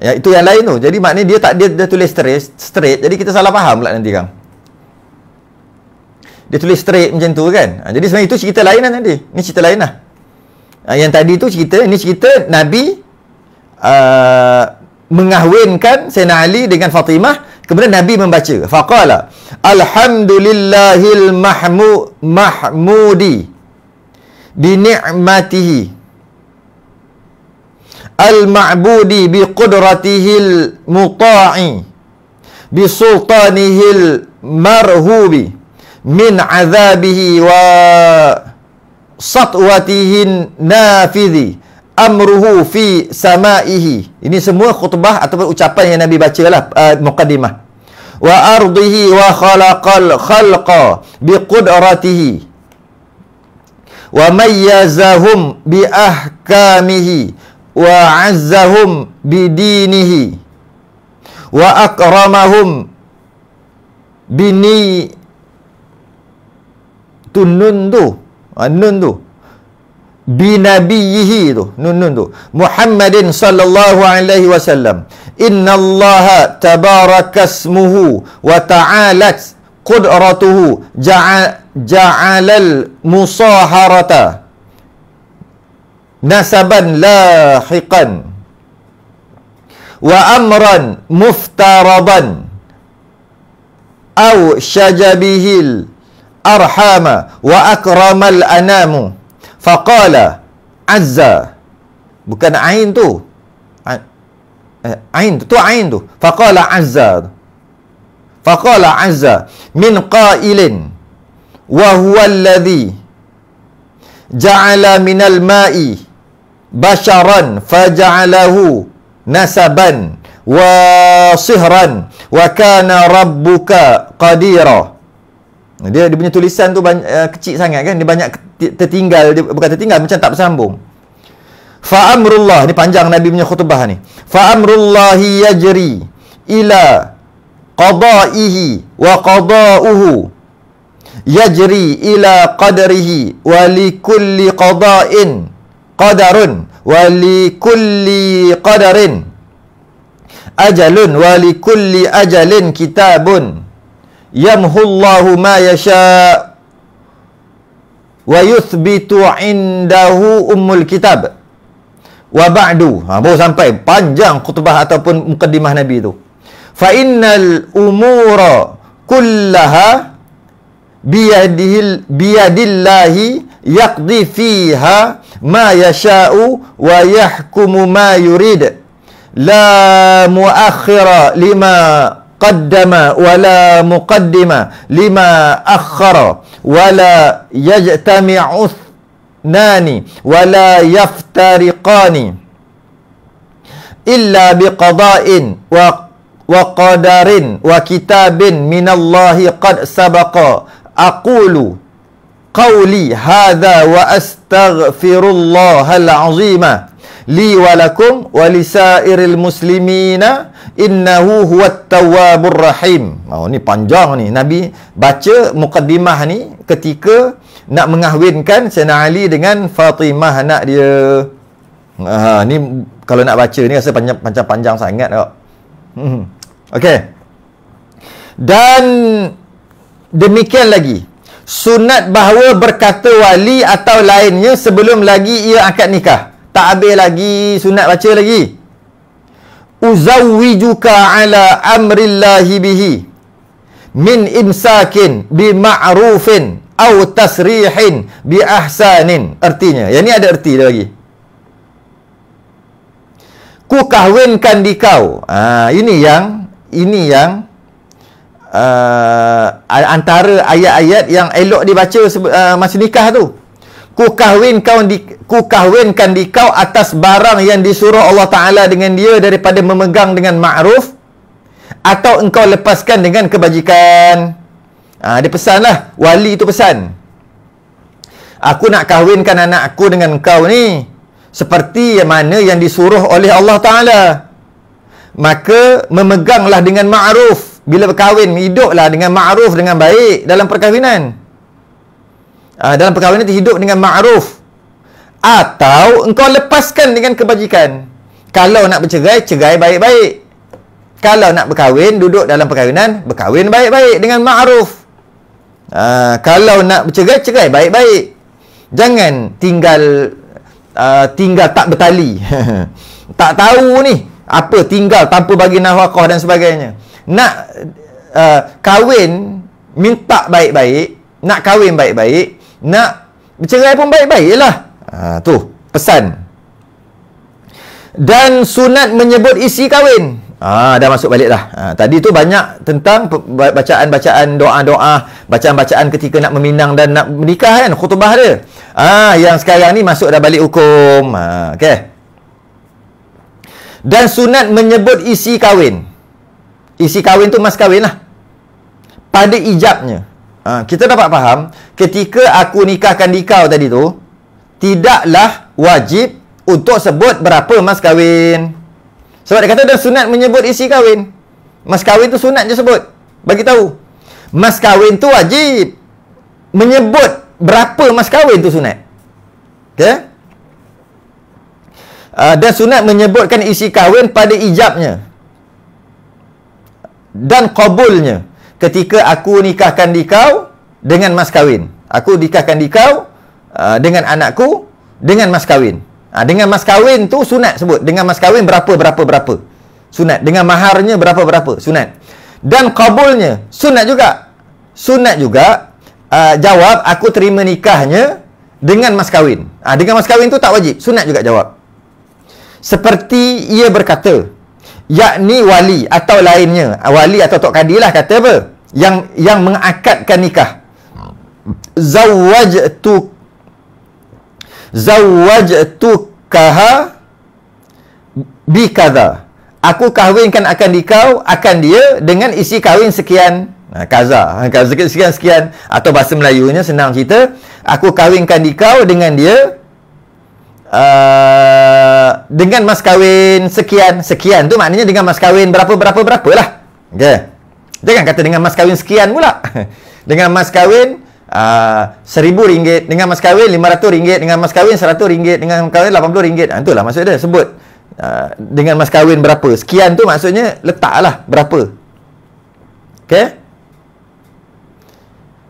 ya, itu yang lain tu jadi maknanya dia tak dia, dia tulis straight, straight jadi kita salah faham pula nanti kang dia tulis straight macam tu kan ha, jadi sebenarnya itu cerita lain lah tadi Ini cerita lain lah ha, yang tadi tu cerita Ini cerita Nabi uh, mengahwinkan Sayyidina Ali dengan Fatimah kemudian Nabi membaca faqala alhamdulillahil mahmu mahmudi bi ni'matihi al ma'budi bi qudratihi al muta'i bi marhubi min azabihi wa satwatihin nafidhi amruhu fi samaihi ini semua khutbah ataupun ucapan yang nabi bacalah uh, eh, mukadimah wa ardihi wa khalaqal khalqa bi qudratihi wa mayyazahum bi ahkamihi wa 'azzahum bi dinihi wa akramahum bi tu nun tu ha, nun tu binabiyihi tu nun nun tu Muhammadin sallallahu alaihi wasallam innallaha tabarakasmuhu wa ta'alat qudratuhu ja'alal ja musaharata nasaban lahiqan wa amran muftaradan aw syajabihil أرحام وأكرم الأنام فقال عز bukan عين تو عين آه، تو عين تو فقال عز فقال عز من قائل وهو الذي جعل من الماء بشرا فجعله نسبا وصهرا وكان ربك قديرا dia dia punya tulisan tu uh, kecil sangat kan dia banyak tertinggal dia bukan tertinggal macam tak bersambung fa amrullah panjang nabi punya khutbah ni fa yajri ila qada'ihi wa qada'uhu yajri ila qadarihi wa li kulli qada'in qadarun wa li kulli qadarin ajalun wa li kulli ajalin kitabun yamhullahu ma yasha wa yuthbitu indahu ummul kitab wa ba'du ha, baru sampai panjang khutbah ataupun mukaddimah Nabi tu fa innal umura kullaha biyadihil biyadillahi yaqdi fiha ma yasha'u wa yahkumu ma yurid la muakhira lima قدم ولا مقدم لما أخر ولا يجتمع اثنان ولا يفترقان إلا بقضاء وقدر وكتاب من الله قد سبق أقول قولي هذا وأستغفر الله العظيم li walakum wa li sairil muslimina innahu huwat tawwabur rahim. Oh ni panjang ni. Nabi baca mukaddimah ni ketika nak mengahwinkan Sayyidina Ali dengan Fatimah anak dia. Ha ni kalau nak baca ni rasa panjang panjang, panjang sangat kok. Hmm. Okey. Dan demikian lagi sunat bahawa berkata wali atau lainnya sebelum lagi ia akad nikah tak habis lagi sunat baca lagi uzawijuka ala amrillahi bihi min imsakin bi ma'rufin aw tasrihin bi ahsanin artinya yang ni ada erti dia lagi ku kahwinkan di kau ha, ini yang ini yang uh, antara ayat-ayat yang elok dibaca uh, masa nikah tu ku kahwin kau di ku kahwinkan di kau atas barang yang disuruh Allah Taala dengan dia daripada memegang dengan ma'ruf atau engkau lepaskan dengan kebajikan. Ah ha, dia pesanlah, wali itu pesan. Aku nak kahwinkan anak aku dengan kau ni seperti yang mana yang disuruh oleh Allah Taala. Maka memeganglah dengan ma'ruf bila berkahwin hiduplah dengan ma'ruf dengan baik dalam perkahwinan. Ah, dalam perkara ini hidup dengan ma'ruf atau engkau lepaskan dengan kebajikan kalau nak bercerai cerai baik-baik kalau nak berkahwin duduk dalam perkahwinan berkahwin baik-baik dengan ma'ruf ha, kalau nak bercerai cerai baik-baik jangan tinggal uh, tinggal tak bertali tak tahu ni apa tinggal tanpa bagi nafkah dan sebagainya nak uh, kahwin minta baik-baik nak kahwin baik-baik nak bercerai pun baik-baik lah. Ha, tu, pesan. Dan sunat menyebut isi kahwin. Ah, dah masuk balik lah. Ah, tadi tu banyak tentang bacaan-bacaan doa-doa, bacaan-bacaan ketika nak meminang dan nak menikah kan, khutbah dia. Ah, yang sekarang ni masuk dah balik hukum. Ah, okay. Dan sunat menyebut isi kahwin. Isi kahwin tu mas kahwin lah. Pada ijabnya. Ha, kita dapat faham ketika aku nikahkan dikau tadi tu tidaklah wajib untuk sebut berapa mas kahwin. Sebab dia kata dah sunat menyebut isi kahwin. Mas kahwin tu sunat je sebut. Bagi tahu. Mas kahwin tu wajib menyebut berapa mas kahwin tu sunat. Okey? Uh, ah, dan sunat menyebutkan isi kahwin pada ijabnya. Dan qabulnya ketika aku nikahkan dikau dengan mas kawin. Aku nikahkan dikau uh, dengan anakku dengan mas kawin. Uh, ah, dengan mas kawin tu sunat sebut. Dengan mas kawin berapa-berapa-berapa. Sunat. Dengan maharnya berapa-berapa. Sunat. Dan kabulnya. Sunat juga. Sunat juga. Uh, jawab, aku terima nikahnya dengan mas kawin. Uh, ah, dengan mas kawin tu tak wajib. Sunat juga jawab. Seperti ia berkata, yakni wali atau lainnya. Ah, wali atau Tok Kadilah kata apa? yang yang mengakadkan nikah zawajtu zawajtu kaha bikada aku kahwinkan akan dikau akan dia dengan isi kahwin sekian ha, kaza ha, kaza sekian sekian atau bahasa Melayunya senang cerita aku kahwinkan dikau dengan dia uh, dengan mas kawin sekian sekian tu maknanya dengan mas kawin berapa berapa berapa lah okay. Jangan kata dengan mas kahwin sekian pula. dengan mas kahwin ah, RM1,000, dengan mas kahwin RM500, dengan mas kahwin RM100, dengan mas kahwin RM80. Ha, ah, itulah maksud dia, sebut. Uh, dengan mas kahwin berapa. Sekian tu maksudnya letaklah berapa. Okay?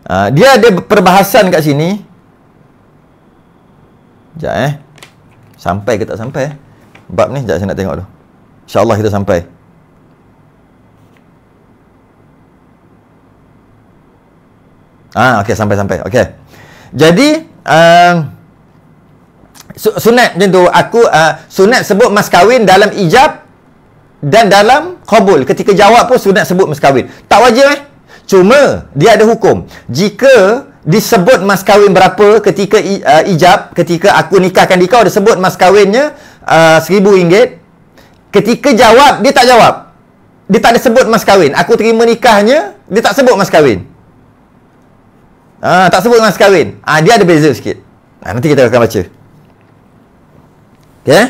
Uh, dia ada perbahasan kat sini. Sekejap eh. Sampai ke tak sampai? Eh? Bab ni sekejap saya nak tengok tu. InsyaAllah kita Sampai. Ah, okey sampai sampai. Okey. Jadi uh, sunat macam tu aku uh, sunat sebut mas kahwin dalam ijab dan dalam qabul. Ketika jawab pun sunat sebut mas kahwin. Tak wajib eh? Cuma dia ada hukum. Jika disebut mas kahwin berapa ketika uh, ijab, ketika aku nikahkan dia kau disebut mas kahwinnya uh, seribu uh, ringgit ketika jawab dia tak jawab dia tak ada sebut mas kahwin aku terima nikahnya dia tak sebut mas kahwin ha, tak sebut dengan sekahwin. ha, dia ada beza sikit. Ha, nanti kita akan baca. Okay. Ya?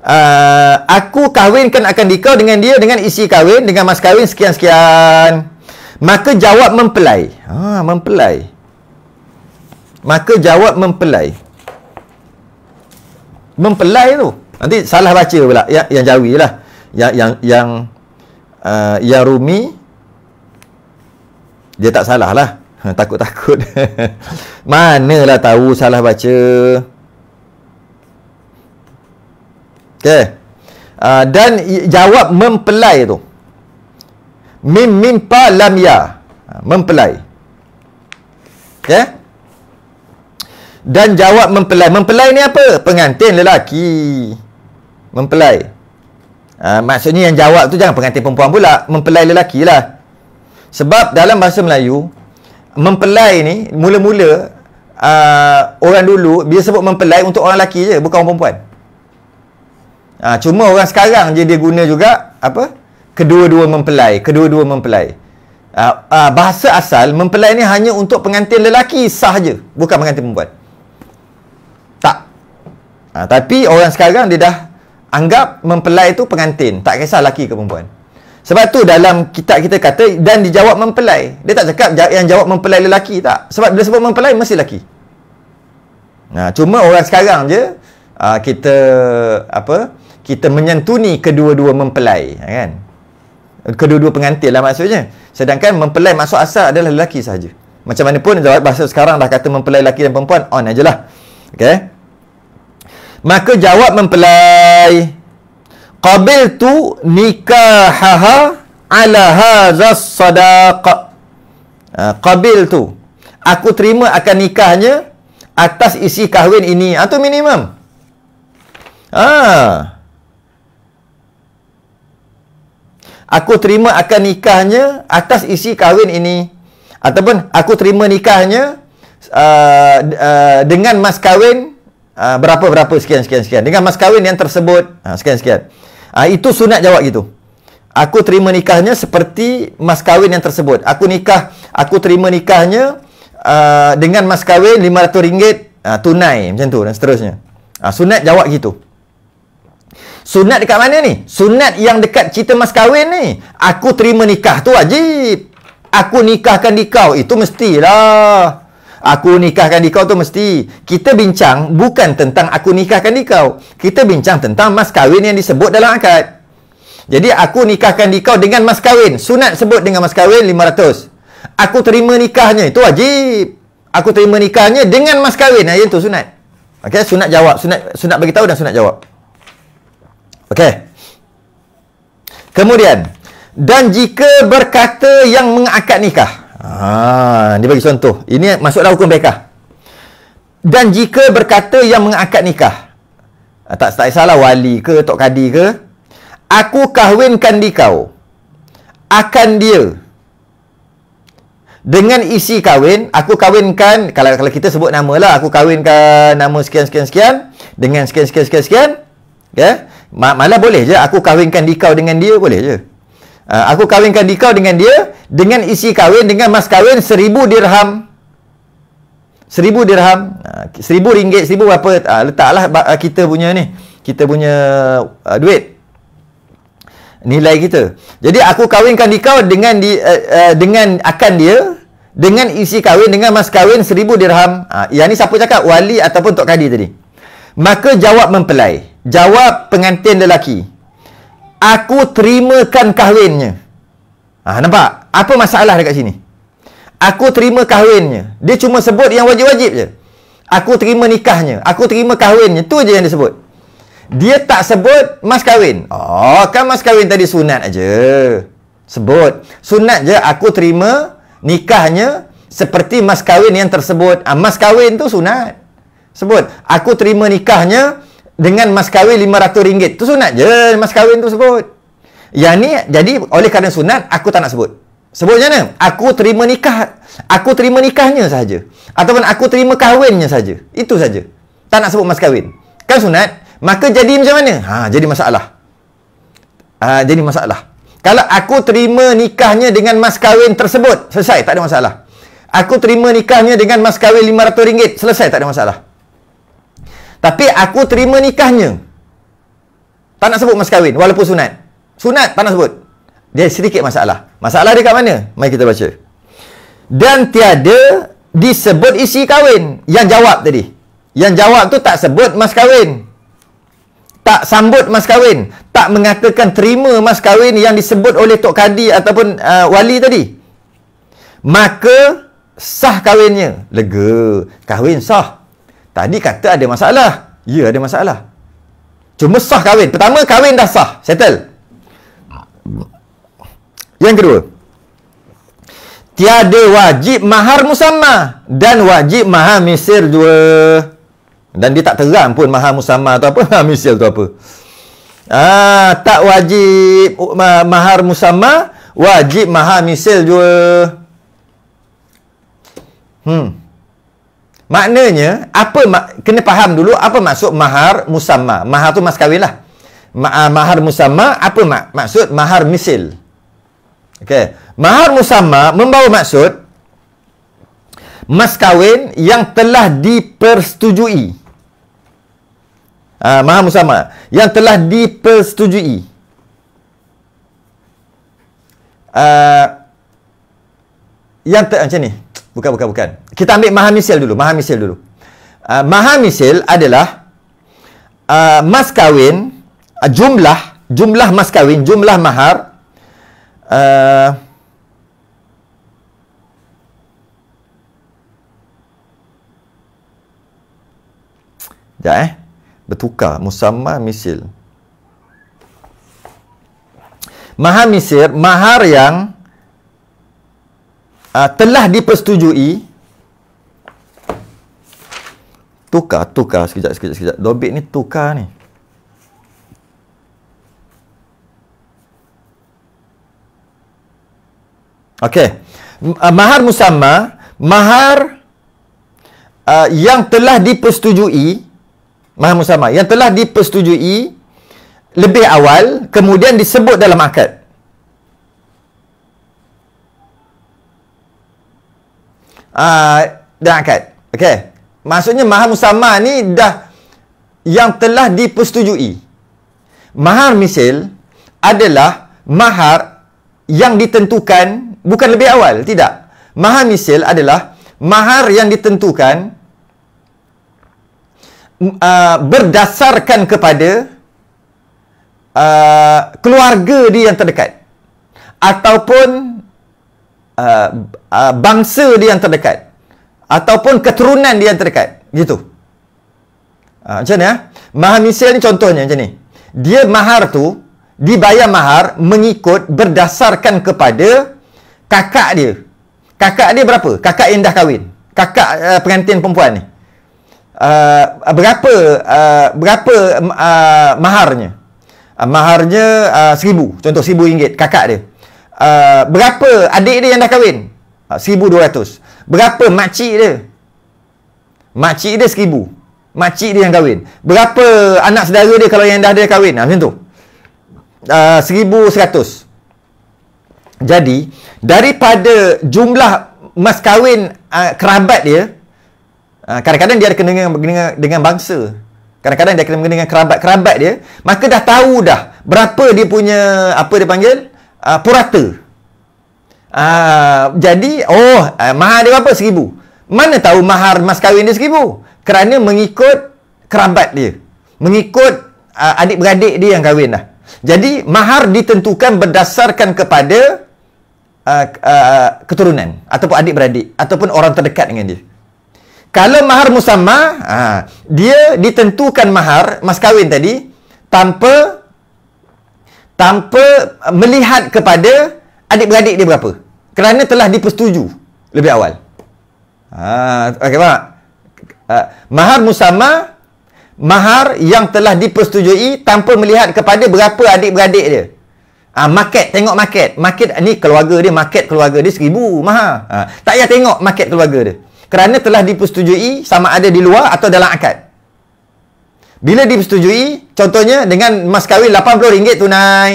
Uh, aku kahwinkan akan dikau dengan dia dengan isi kahwin dengan mas kahwin sekian-sekian. Maka jawab mempelai. Ha mempelai. Maka jawab mempelai. Mempelai tu. Nanti salah baca pula ya, yang Jawi lah. Ya, yang yang yang uh, yang Rumi dia tak salah lah takut ha, takut-takut. Manalah tahu salah baca. Okay. Uh, ah, dan jawab mempelai tu. Mim mim pa lam ya. Ah, mempelai. Okay. Dan jawab mempelai. Mempelai ni apa? Pengantin lelaki. Mempelai. Uh, maksudnya yang jawab tu jangan pengantin perempuan pula. Mempelai lelaki lah. Sebab dalam bahasa Melayu, mempelai ni mula-mula uh, orang dulu dia sebut mempelai untuk orang lelaki je bukan orang perempuan uh, cuma orang sekarang je dia guna juga apa kedua-dua mempelai kedua-dua mempelai uh, uh, bahasa asal mempelai ni hanya untuk pengantin lelaki sahaja bukan pengantin perempuan tak uh, tapi orang sekarang dia dah anggap mempelai tu pengantin tak kisah lelaki ke perempuan sebab tu dalam kitab kita kata dan dijawab mempelai. Dia tak cakap yang jawab mempelai lelaki tak. Sebab bila sebut mempelai mesti lelaki. Nah, cuma orang sekarang je ah, kita apa? Kita menyentuni kedua-dua mempelai ya kan? Kedua-dua pengantin lah maksudnya. Sedangkan mempelai masuk asal adalah lelaki sahaja Macam mana pun jawab bahasa sekarang dah kata mempelai lelaki dan perempuan on ajalah. Okey. Maka jawab mempelai qabiltu nikahaha ala hadha sadaqa ha, qabiltu aku terima akan nikahnya atas isi kahwin ini atau ha, minimum ah Aku terima akan nikahnya atas isi kahwin ini. Ataupun aku terima nikahnya uh, uh, dengan mas kahwin uh, berapa-berapa uh, sekian-sekian. sekian Dengan mas kahwin yang tersebut. Sekian-sekian. Ha, uh, Ha, itu sunat jawab gitu. Aku terima nikahnya seperti mas kahwin yang tersebut. Aku nikah, aku terima nikahnya uh, dengan mas kahwin RM500 uh, ah, tunai macam tu dan seterusnya. Ha, sunat jawab gitu. Sunat dekat mana ni? Sunat yang dekat cerita mas kahwin ni. Aku terima nikah tu wajib. Aku nikahkan di kau. Itu mestilah aku nikahkan dikau tu mesti kita bincang bukan tentang aku nikahkan dikau kita bincang tentang mas kahwin yang disebut dalam akad jadi aku nikahkan dikau dengan mas kahwin sunat sebut dengan mas kahwin 500 aku terima nikahnya itu wajib aku terima nikahnya dengan mas kahwin ayat itu sunat okey sunat jawab sunat sunat bagi tahu dan sunat jawab okey kemudian dan jika berkata yang mengakad nikah Ah, dia bagi contoh. Ini masuklah hukum bekah. Dan jika berkata yang mengakad nikah. Ah, tak tak salah wali ke tok kadi ke. Aku kahwinkan di kau. Akan dia. Dengan isi kahwin, aku kahwinkan kalau kalau kita sebut nama lah, aku kahwinkan nama sekian sekian sekian dengan sekian sekian sekian sekian. Okay? Ya, malah boleh je aku kahwinkan di dengan dia boleh je. Uh, aku kahwinkan dikau dengan dia dengan isi kahwin dengan mas kahwin seribu dirham seribu dirham uh, seribu ringgit seribu berapa uh, letaklah kita punya ni kita punya uh, duit nilai kita jadi aku kahwinkan dikau dengan di, uh, uh, dengan akan dia dengan isi kahwin dengan mas kahwin seribu dirham uh, yang ni siapa cakap wali ataupun Tok Kadi tadi maka jawab mempelai jawab pengantin lelaki aku terimakan kahwinnya. Ha, nampak? Apa masalah dekat sini? Aku terima kahwinnya. Dia cuma sebut yang wajib-wajib je. Aku terima nikahnya. Aku terima kahwinnya. Tu je yang dia sebut. Dia tak sebut mas kahwin. Oh, kan mas kahwin tadi sunat aja. Sebut. Sunat je aku terima nikahnya seperti mas kahwin yang tersebut. Ah, mas kahwin tu sunat. Sebut. Aku terima nikahnya dengan mas kawin lima ratus ringgit Tu sunat je mas kawin tu sebut. Yang ni, jadi oleh kerana sunat, aku tak nak sebut. Sebut macam mana? Aku terima nikah. Aku terima nikahnya saja. Ataupun aku terima kahwinnya saja. Itu saja. Tak nak sebut mas kawin. Kan sunat? Maka jadi macam mana? Ha, jadi masalah. Ha, jadi masalah. Kalau aku terima nikahnya dengan mas kawin tersebut, selesai. Tak ada masalah. Aku terima nikahnya dengan mas kawin lima ratus ringgit Selesai. Tak ada masalah. Tapi aku terima nikahnya. Tak nak sebut mas kahwin walaupun sunat. Sunat tak nak sebut. Dia sedikit masalah. Masalah dia kat mana? Mari kita baca. Dan tiada disebut isi kahwin yang jawab tadi. Yang jawab tu tak sebut mas kahwin. Tak sambut mas kahwin, tak mengatakan terima mas kahwin yang disebut oleh tok kadi ataupun uh, wali tadi. Maka sah kahwinnya. Lega. Kahwin sah. Tadi kata ada masalah. Ya, ada masalah. Cuma sah kahwin. Pertama, kahwin dah sah. Settle. Yang kedua. Tiada wajib mahar musamma dan wajib mahar misir dua. Dan dia tak terang pun mahar musamma tu apa, mahar misir tu apa. Ah, tak wajib ma mahar musamma, wajib mahar misir dua. Hmm. Maknanya, apa kena faham dulu apa maksud mahar musamma. Mahar tu mas kahwin lah. Ma, ah, mahar musamma, apa mak, maksud mahar misil? Okay. Mahar musamma membawa maksud mas kahwin yang telah dipersetujui. Uh, mahar musamma. Yang telah dipersetujui. Uh, yang te, Macam ni. Bukan, bukan, bukan. Kita ambil maha misil dulu. Maha misil dulu. Uh, maha misil adalah uh, mas kawin, uh, ah, jumlah, jumlah mas kawin, jumlah mahar. Uh, sekejap eh. Bertukar. Musamma misil. Maha misil, mahar yang... Ah, telah dipersetujui tukar tukar sekejap sekejap sekejap dobit ni tukar ni okey uh, mahar musamma mahar uh, yang telah dipersetujui mahar musamma yang telah dipersetujui lebih awal kemudian disebut dalam akad uh, ah, dan akad. Okey. Maksudnya mahar musamma ni dah yang telah dipersetujui. Mahar misil adalah mahar yang ditentukan bukan lebih awal, tidak. Mahar misil adalah mahar yang ditentukan uh, berdasarkan kepada uh, keluarga dia yang terdekat ataupun uh, uh, bangsa dia yang terdekat ataupun keturunan dia yang terdekat gitu uh, macam ni ya ah? mahamisil ni contohnya macam ni dia mahar tu dibayar mahar mengikut berdasarkan kepada kakak dia kakak dia berapa kakak yang dah kahwin kakak uh, pengantin perempuan ni uh, berapa uh, berapa uh, maharnya uh, maharnya uh, seribu contoh seribu ringgit kakak dia uh, berapa adik dia yang dah kahwin? Ah, dua ratus. Berapa makcik dia? Makcik dia seribu. Makcik dia yang kahwin. Berapa anak saudara dia kalau yang dah dia kahwin? Ha, macam tu. Uh, seratus. Jadi, daripada jumlah mas kahwin uh, kerabat dia, kadang-kadang uh, dia ada kena dengan, dengan, dengan bangsa. Kadang-kadang dia kena dengan kerabat-kerabat dia, maka dah tahu dah berapa dia punya apa dia panggil? uh, purata. Uh, jadi, oh, uh, mahar dia berapa? Seribu. Mana tahu mahar mas kahwin dia seribu? Kerana mengikut kerabat dia. Mengikut uh, adik-beradik dia yang kahwin lah. Jadi, mahar ditentukan berdasarkan kepada uh, uh, keturunan. Ataupun adik-beradik. Ataupun orang terdekat dengan dia. Kalau mahar musamma, uh, dia ditentukan mahar, mas kahwin tadi, tanpa tanpa melihat kepada adik-beradik dia berapa kerana telah dipersetuju lebih awal ha, okay, faham? Ha, mahar musama mahar yang telah dipersetujui tanpa melihat kepada berapa adik-beradik dia ha, market tengok market market ni keluarga dia market keluarga dia seribu mahar ha, tak payah tengok market keluarga dia kerana telah dipersetujui sama ada di luar atau dalam akad bila dipersetujui, contohnya dengan mas kahwin RM80 tunai.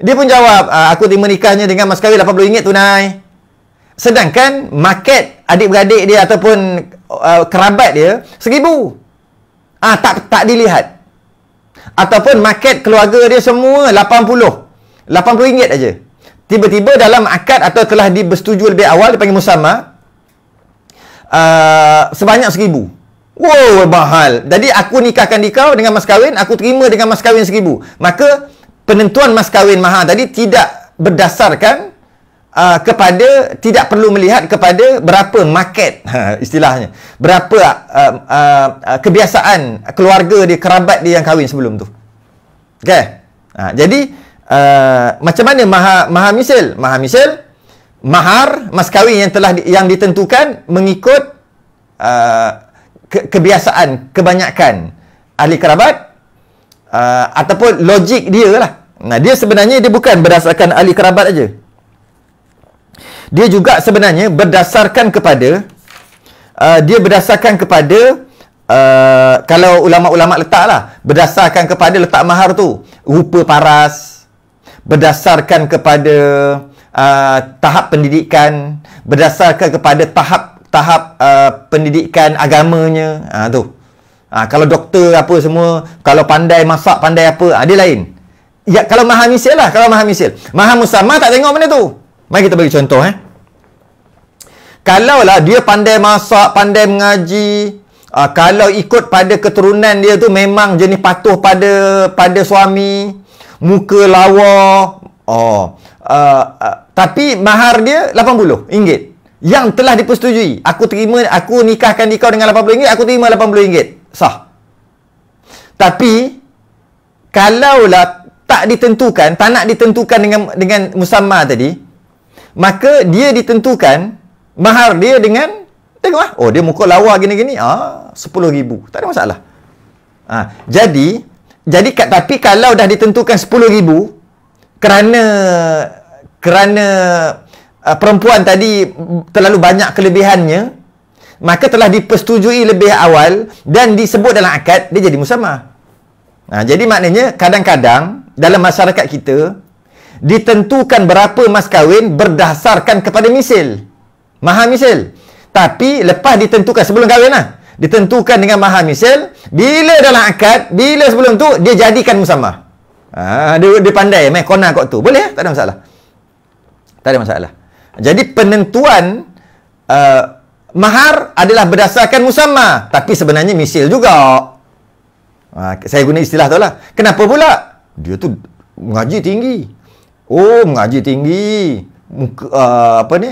Dia pun jawab, ah, aku terima nikahnya dengan mas kahwin RM80 tunai. Sedangkan market adik-beradik dia ataupun uh, kerabat dia, RM1,000. Ah, tak, tak dilihat. Ataupun market keluarga dia semua RM80. RM80 aja. Tiba-tiba dalam akad atau telah dibersetuju lebih awal, dipanggil musamah, uh, sebanyak RM1,000. Wow, eh, mahal. Jadi aku nikahkan dikau dengan mas kahwin, aku terima dengan mas kahwin seribu. Maka penentuan mas kahwin mahal tadi tidak berdasarkan uh, kepada, tidak perlu melihat kepada berapa market ha, istilahnya. Berapa uh, uh, uh, kebiasaan keluarga dia, kerabat dia yang kahwin sebelum tu. Okay? Uh, jadi, uh, macam mana maha, maha misil? Maha misil, mahar mas kahwin yang telah yang ditentukan mengikut ke- kebiasaan kebanyakan ahli kerabat uh, ataupun logik dia lah. Nah, dia sebenarnya dia bukan berdasarkan ahli kerabat aja. Dia juga sebenarnya berdasarkan kepada uh, dia berdasarkan kepada uh, kalau ulama-ulama letak lah berdasarkan kepada letak mahar tu rupa paras berdasarkan kepada uh, tahap pendidikan berdasarkan kepada tahap tahap uh, pendidikan agamanya ha, tu ha, kalau doktor apa semua kalau pandai masak pandai apa ha, dia lain ya, kalau maha misil lah kalau maha misil maha musamah tak tengok benda tu mari kita bagi contoh eh Kalaulah dia pandai masak pandai mengaji ha, kalau ikut pada keturunan dia tu memang jenis patuh pada pada suami muka lawa oh uh, uh, tapi mahar dia 80 ringgit yang telah dipersetujui. Aku terima, aku nikahkan kau dengan RM80, aku terima RM80. Sah. Tapi, kalaulah tak ditentukan, tak nak ditentukan dengan dengan Musamma tadi, maka dia ditentukan mahar dia dengan, tengoklah, oh dia muka lawa gini-gini, ah, RM10,000. Tak ada masalah. Ah, jadi, jadi tapi kalau dah ditentukan RM10,000, kerana kerana uh, perempuan tadi terlalu banyak kelebihannya maka telah dipersetujui lebih awal dan disebut dalam akad dia jadi musamah nah, jadi maknanya kadang-kadang dalam masyarakat kita ditentukan berapa mas kahwin berdasarkan kepada misil maha misil tapi lepas ditentukan sebelum kahwin lah ditentukan dengan maha misil bila dalam akad bila sebelum tu dia jadikan musamah ha, dia, dia pandai main konar kot tu boleh eh? tak ada masalah tak ada masalah jadi penentuan uh, mahar adalah berdasarkan musamma. Tapi sebenarnya misil juga. Ha, saya guna istilah tu lah. Kenapa pula? Dia tu mengaji tinggi. Oh, mengaji tinggi. Muka, uh, apa ni?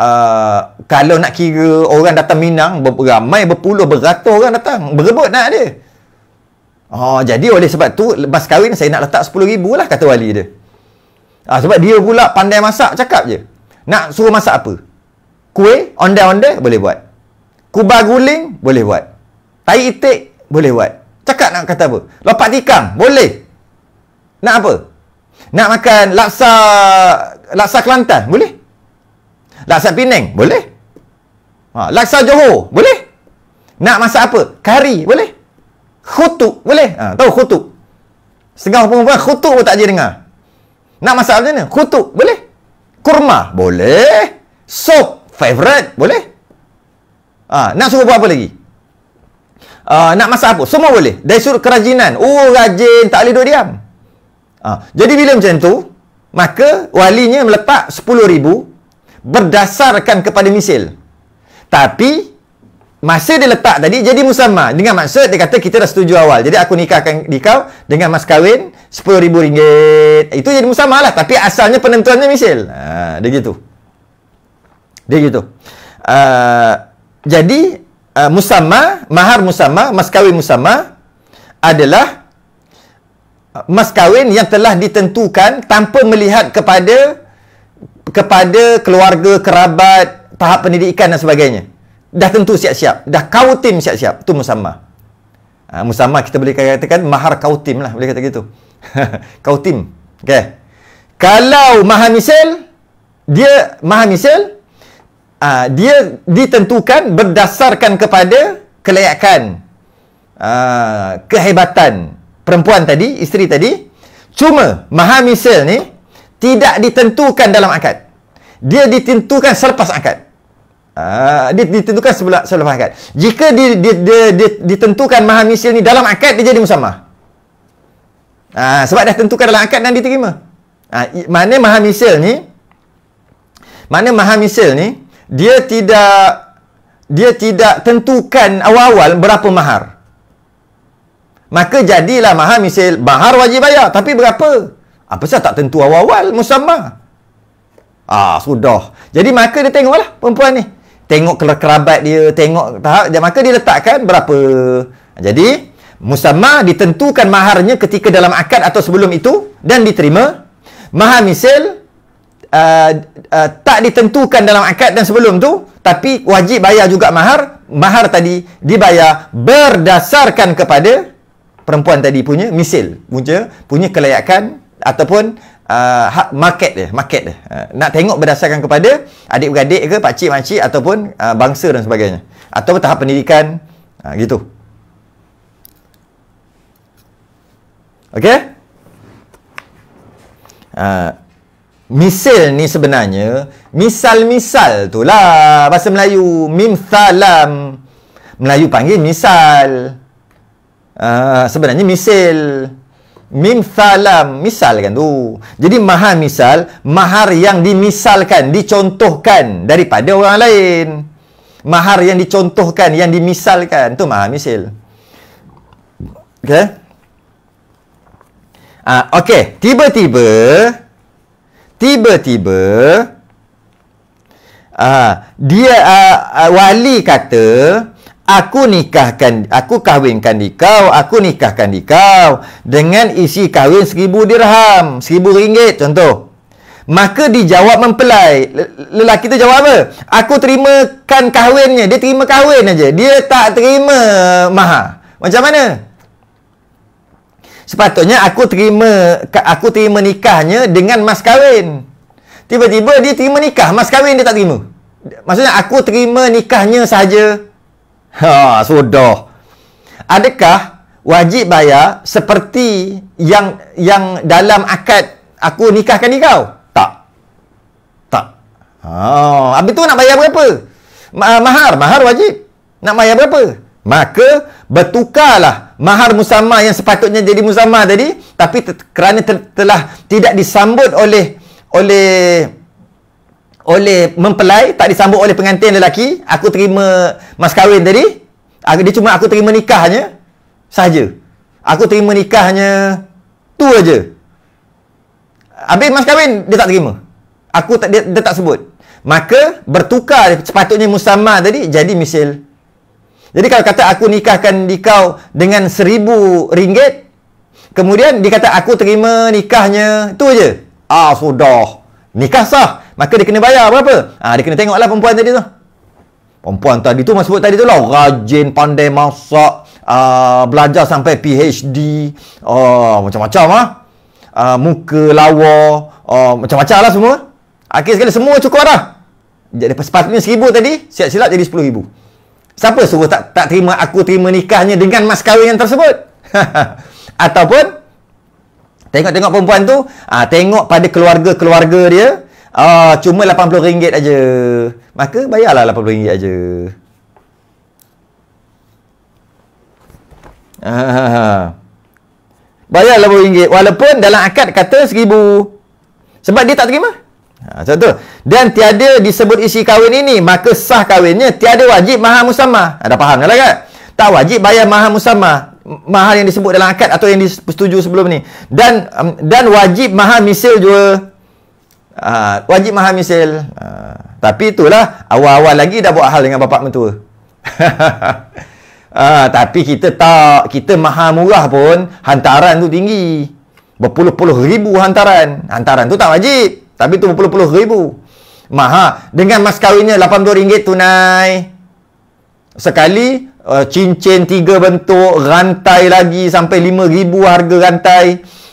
Uh, kalau nak kira orang datang Minang, ramai berpuluh, beratus orang datang. Berebut nak dia. Oh, jadi oleh sebab tu, lepas kahwin saya nak letak RM10,000 lah kata wali dia. Ha, sebab dia pula pandai masak, cakap je. Nak suruh masak apa? Kuih, ondel-ondel, boleh buat. Kubah guling, boleh buat. Tai itik, boleh buat. Cakap nak kata apa? Lopak tikam, boleh. Nak apa? Nak makan laksa laksa Kelantan, boleh. Laksa Penang, boleh. Ha, laksa Johor, boleh. Nak masak apa? Kari, boleh. Khutuk, boleh. Ha, tahu khutuk? Setengah perempuan khutuk pun tak jadi dengar. Nak masak macam mana? Khutuk, boleh. Kurma? Boleh. Soup? Favorite? Boleh. Ah, nak suruh buat apa lagi? Ah, nak masak apa? Semua boleh. Dari suruh kerajinan. Oh, rajin. Tak boleh duduk diam. Ah, jadi bila macam tu, maka walinya meletak rm ribu berdasarkan kepada misil. Tapi, Masa dia letak tadi jadi musamma. Dengan maksud dia kata kita dah setuju awal. Jadi aku nikahkan dikau dengan mas kahwin RM10,000. Itu jadi musamma lah. Tapi asalnya penentuannya misil. Ha, dia gitu. Dia gitu. Uh, jadi uh, musamma, mahar musamma, mas kahwin musamma adalah mas kahwin yang telah ditentukan tanpa melihat kepada kepada keluarga, kerabat, tahap pendidikan dan sebagainya dah tentu siap-siap dah kautim siap-siap tu musamma ha, musamma kita boleh katakan mahar kautim lah boleh kata gitu kautim okey kalau maha mahamisil dia mahamisil ha, dia ditentukan berdasarkan kepada kelayakan ha, kehebatan perempuan tadi isteri tadi cuma maha mahamisil ni tidak ditentukan dalam akad dia ditentukan selepas akad Ah, dia ditentukan sebelah selepas akad. Jika dia, dia, dia, dia ditentukan mahar misil ni dalam akad dia jadi musamah. Uh, sebab dah tentukan dalam akad dan diterima. uh, mana mahar misil ni? Mana mahar misil ni? Dia tidak dia tidak tentukan awal-awal berapa mahar. Maka jadilah mahar misil mahar wajib bayar tapi berapa? Apa ah, sahaja tak tentu awal-awal musamah. Ah sudah. Jadi maka dia tengoklah perempuan ni tengok kerabat dia, tengok tahap, maka dia letakkan berapa. Jadi, musamma ditentukan maharnya ketika dalam akad atau sebelum itu dan diterima. Mahar misil uh, uh, tak ditentukan dalam akad dan sebelum tu, tapi wajib bayar juga mahar. Mahar tadi dibayar berdasarkan kepada perempuan tadi punya misil. Punya, punya kelayakan ataupun uh, market dia, market dia. Uh, nak tengok berdasarkan kepada adik-beradik ke, pakcik-makcik ataupun uh, bangsa dan sebagainya. Atau tahap pendidikan, uh, gitu. Okay? Uh, misal ni sebenarnya, misal-misal tu lah bahasa Melayu. Mimthalam. Melayu panggil misal. Uh, sebenarnya misal. Misal. Mim salam misal kan tu. Oh. Jadi mahar misal, mahar yang dimisalkan, dicontohkan daripada orang lain. Mahar yang dicontohkan, yang dimisalkan tu mahar misal. Okay, Ah uh, tiba-tiba tiba-tiba ah dia uh, uh, wali kata aku nikahkan aku kahwinkan di kau, aku nikahkan di kau dengan isi kahwin seribu dirham seribu ringgit contoh maka dijawab mempelai lelaki tu jawab apa aku terimakan kahwinnya dia terima kahwin aja dia tak terima Maha. macam mana sepatutnya aku terima aku terima nikahnya dengan mas kahwin tiba-tiba dia terima nikah mas kahwin dia tak terima maksudnya aku terima nikahnya saja Ha, sudah. Adakah wajib bayar seperti yang yang dalam akad aku nikahkan kau? Tak. Tak. Ha, habis tu nak bayar berapa? Ma mahar, mahar wajib. Nak bayar berapa? Maka bertukarlah mahar musamma yang sepatutnya jadi musamma tadi tapi ter kerana ter telah tidak disambut oleh oleh oleh mempelai tak disambut oleh pengantin lelaki aku terima mas kahwin tadi ah, dia cuma aku terima nikahnya sahaja aku terima nikahnya tu aja habis mas kahwin dia tak terima aku tak dia, dia tak sebut maka bertukar sepatutnya musamma tadi jadi misil jadi kalau kata aku nikahkan di kau dengan seribu ringgit kemudian dia kata aku terima nikahnya tu aja ah sudah nikah sah Maka dia kena bayar berapa? Ah, ha, dia kena tengoklah perempuan tadi tu. Perempuan tadi tu maksud tadi tu lah rajin pandai masak, uh, belajar sampai PhD, uh, ah, macam-macam lah. ah. Ha? Uh, muka lawa, uh, macam-macam lah semua. Akhir sekali semua cukup lah dah. Jadi sepatutnya seribu tadi, siap-silap jadi sepuluh ribu. Siapa suruh tak, tak terima aku terima nikahnya dengan mas kahwin yang tersebut? Ataupun, tengok-tengok perempuan tu, ha, tengok pada keluarga-keluarga dia, Ah, uh, cuma RM80 aja. Maka bayarlah RM80 aja. Bayar RM80 walaupun dalam akad kata RM1,000. Sebab dia tak terima. Ha, satu. Dan tiada disebut isi kahwin ini, maka sah kahwinnya tiada wajib mahar musamah. Ha, Ada faham kan? kan? Tak wajib bayar mahar musamah. Mahar yang disebut dalam akad atau yang disetuju sebelum ni. Dan um, dan wajib mahar misil jual. Uh, wajib Maha misil. Uh, tapi itulah, awal-awal lagi dah buat hal dengan bapak mentua. uh, tapi kita tak, kita Maha murah pun, hantaran tu tinggi. Berpuluh-puluh ribu hantaran. Hantaran tu tak wajib. Tapi tu berpuluh-puluh ribu. Maha Dengan mas kawinnya RM80 tunai. Sekali, uh, cincin tiga bentuk, rantai lagi sampai RM5,000 harga Rantai.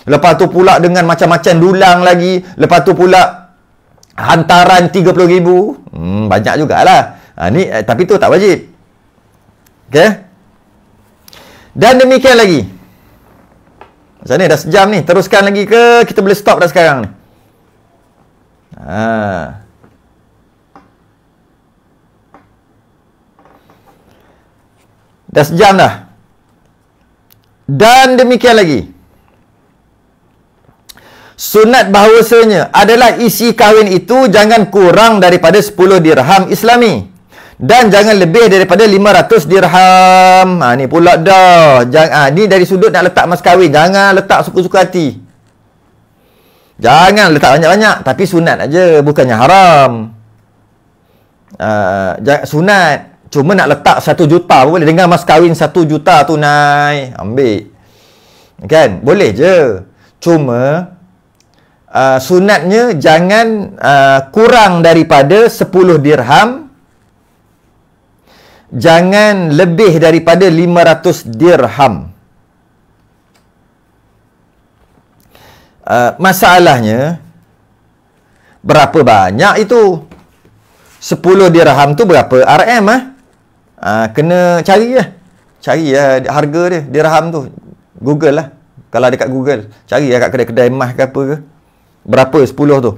Lepas tu pula dengan macam-macam dulang lagi. Lepas tu pula hantaran RM30,000. Hmm, banyak jugalah. Ha, ni, eh, tapi tu tak wajib. Okay? Dan demikian lagi. Macam ni dah sejam ni. Teruskan lagi ke kita boleh stop dah sekarang ni? Ha. Dah sejam dah. Dan demikian lagi sunat bahawasanya adalah isi kahwin itu jangan kurang daripada 10 dirham islami dan jangan lebih daripada 500 dirham ha, ni pula dah jangan, ha, ni dari sudut nak letak mas kahwin jangan letak suku suka hati jangan letak banyak-banyak tapi sunat aja bukannya haram uh, sunat cuma nak letak 1 juta pun boleh dengan mas kahwin 1 juta tunai ambil kan boleh je cuma Ah, sunatnya jangan uh, kurang daripada 10 dirham jangan lebih daripada 500 dirham uh, masalahnya berapa banyak itu 10 dirham tu berapa RM ah ha? uh, kena cari lah cari ya harga dia dirham tu google lah kalau dekat google cari ya kat kedai-kedai emas ke apa ke Berapa 10 tu?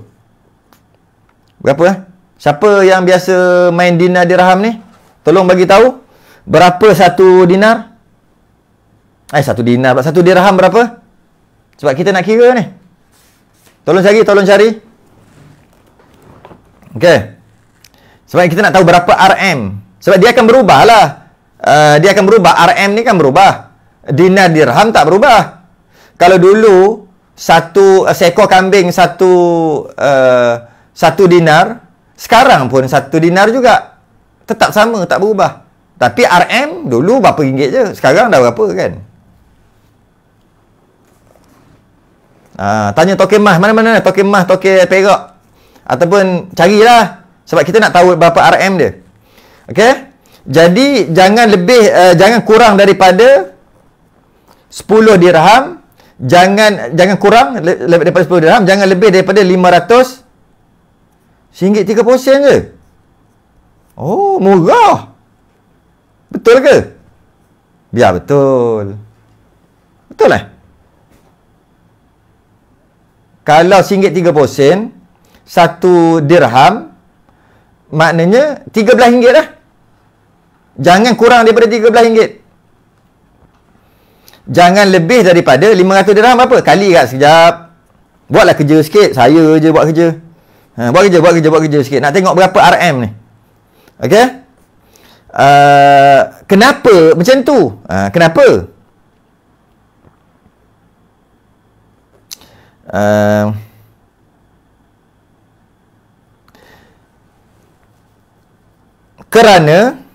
Berapa eh? Siapa yang biasa main dinar dirham ni? Tolong bagi tahu berapa satu dinar? Eh satu dinar, satu dirham berapa? Sebab kita nak kira ni. Tolong cari, tolong cari. Okey. Sebab kita nak tahu berapa RM. Sebab dia akan berubah lah. Uh, dia akan berubah. RM ni kan berubah. Dinar dirham tak berubah. Kalau dulu satu eh, seekor kambing satu uh, satu dinar sekarang pun satu dinar juga tetap sama tak berubah tapi RM dulu berapa ringgit je sekarang dah berapa kan uh, tanya token mah mana-mana token mah token perak ataupun carilah sebab kita nak tahu berapa RM dia ok jadi jangan lebih uh, jangan kurang daripada 10 dirham 10 jangan jangan kurang lebih daripada 10 dirham jangan lebih daripada 500 singgit 30 sen je oh murah betul ke biar ya, betul betul lah kalau singgit 30 sen satu dirham maknanya 13 ringgit lah jangan kurang daripada 13 ringgit jangan lebih daripada 500 dirham apa kali kat sekejap buatlah kerja sikit saya je buat kerja ha, buat kerja buat kerja buat kerja sikit nak tengok berapa RM ni okay? uh, ah, kenapa macam tu uh, kenapa uh, kerana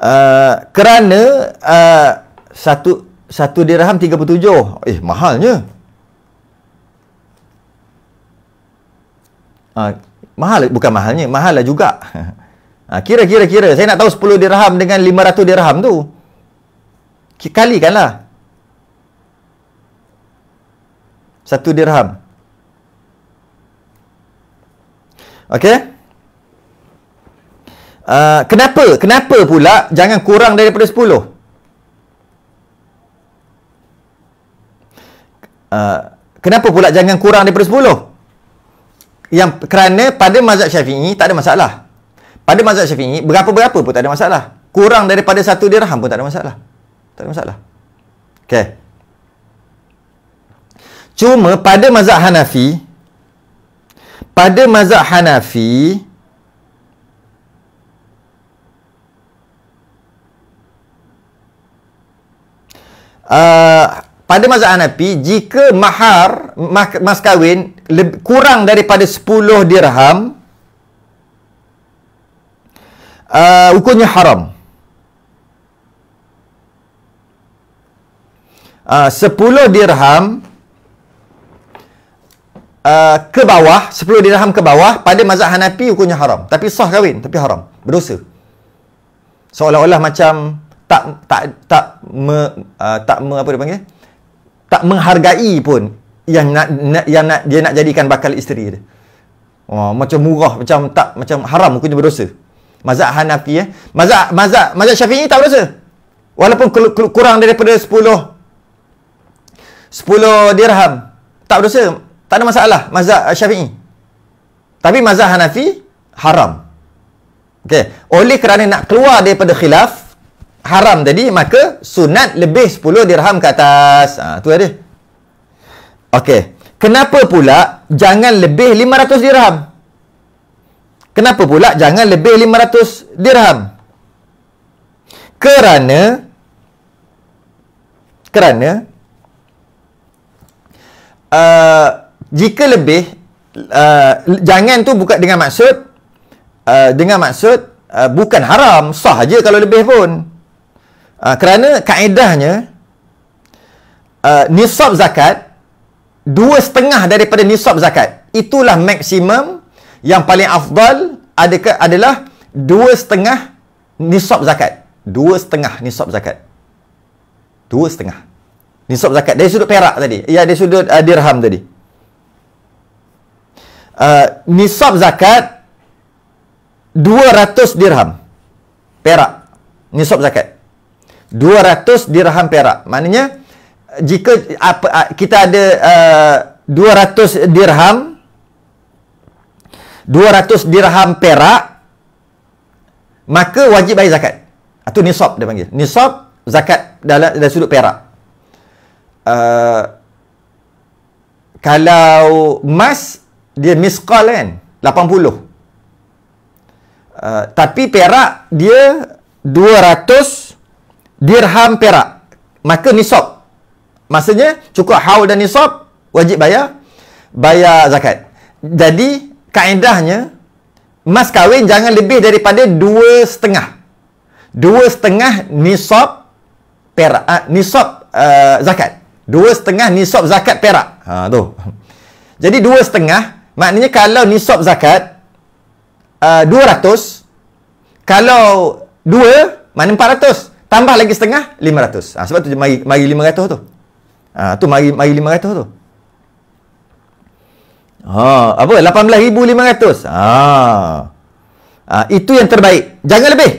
uh, kerana uh, satu satu dirham 37. Eh, mahalnya. Uh, mahal, bukan mahalnya. Mahal lah juga. Ah, kira, kira, kira. Saya nak tahu 10 dirham dengan 500 dirham tu. lah Satu dirham. Okay? Uh, kenapa? Kenapa pula jangan kurang daripada 10? Uh, ah, kenapa pula jangan kurang daripada 10? Yang kerana pada mazhab syafi'i tak ada masalah. Pada mazhab syafi'i, berapa-berapa pun tak ada masalah. Kurang daripada satu dirham pun tak ada masalah. Tak ada masalah. Okay. Cuma pada mazhab Hanafi, pada mazhab Hanafi, Eh, pada masa Hanafi jika mahar mas kawin kurang daripada 10 dirham uh, hukumnya haram eh, uh, 10 dirham uh, ke bawah 10 dirham ke bawah pada mazhab Hanafi hukumnya haram tapi sah kawin, tapi haram berdosa seolah-olah macam tak tak tak me, uh, tak me, apa dia panggil tak menghargai pun yang nak, nak yang nak dia nak jadikan bakal isteri dia. Oh, macam murah macam tak macam haram hukumnya berdosa. Mazhab Hanafi eh. Mazhab mazhab mazhab Syafi'i tak berdosa. Walaupun kurang daripada 10 10 dirham tak berdosa. Tak ada masalah mazhab Syafi'i. Tapi mazhab Hanafi haram. Okey, oleh kerana nak keluar daripada khilaf haram tadi maka sunat lebih 10 dirham ke atas. Ah ha, tu dia. Okey. Kenapa pula jangan lebih 500 dirham? Kenapa pula jangan lebih 500 dirham? Kerana kerana uh, jika lebih uh, jangan tu bukan dengan maksud uh, dengan maksud uh, bukan haram sah aja kalau lebih pun Uh, kerana kaedahnya, uh, nisab zakat, dua setengah daripada nisab zakat, itulah maksimum yang paling afdal adakah, adalah dua setengah nisab zakat. Dua setengah nisab zakat. Dua setengah nisab zakat. Dari sudut perak tadi. Ya, dari sudut uh, dirham tadi. Uh, nisab zakat, dua ratus dirham. Perak. Nisab zakat. 200 dirham perak. Maknanya jika apa kita ada uh, 200 dirham 200 dirham perak maka wajib bayar zakat. Itu ah, nisab dia panggil. Nisab zakat dalam dalam sudut perak. Uh, kalau emas dia miskal kan 80. Uh, tapi perak dia 200 dirham perak. Maka nisab. Maksudnya cukup haul dan nisab wajib bayar bayar zakat. Jadi kaedahnya mas kahwin jangan lebih daripada dua setengah, dua setengah nisab perak uh, nisab uh, zakat. setengah nisab zakat perak. Ha tu. Jadi setengah maknanya kalau nisab zakat uh, ratus, kalau 2 empat ratus. Tambah lagi setengah, 500. Ha, ah, sebab tu mari, mari 500 tu. Ha, tu mari, mari 500 tu. Ha, apa? 18,500. Ha. ha. Itu yang terbaik. Jangan lebih.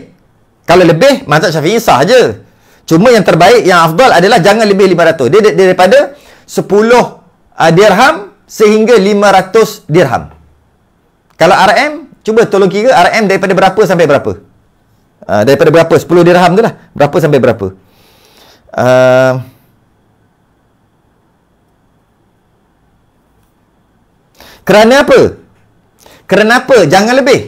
Kalau lebih, mazhab syafi'i sah je. Cuma yang terbaik, yang afdal adalah jangan lebih 500. Dia, dia daripada 10 ah, dirham sehingga 500 dirham. Kalau RM, cuba tolong kira RM daripada berapa sampai berapa. Uh, daripada berapa? 10 dirham tu lah. Berapa sampai berapa? Uh, kerana apa? Kerana apa? Jangan lebih.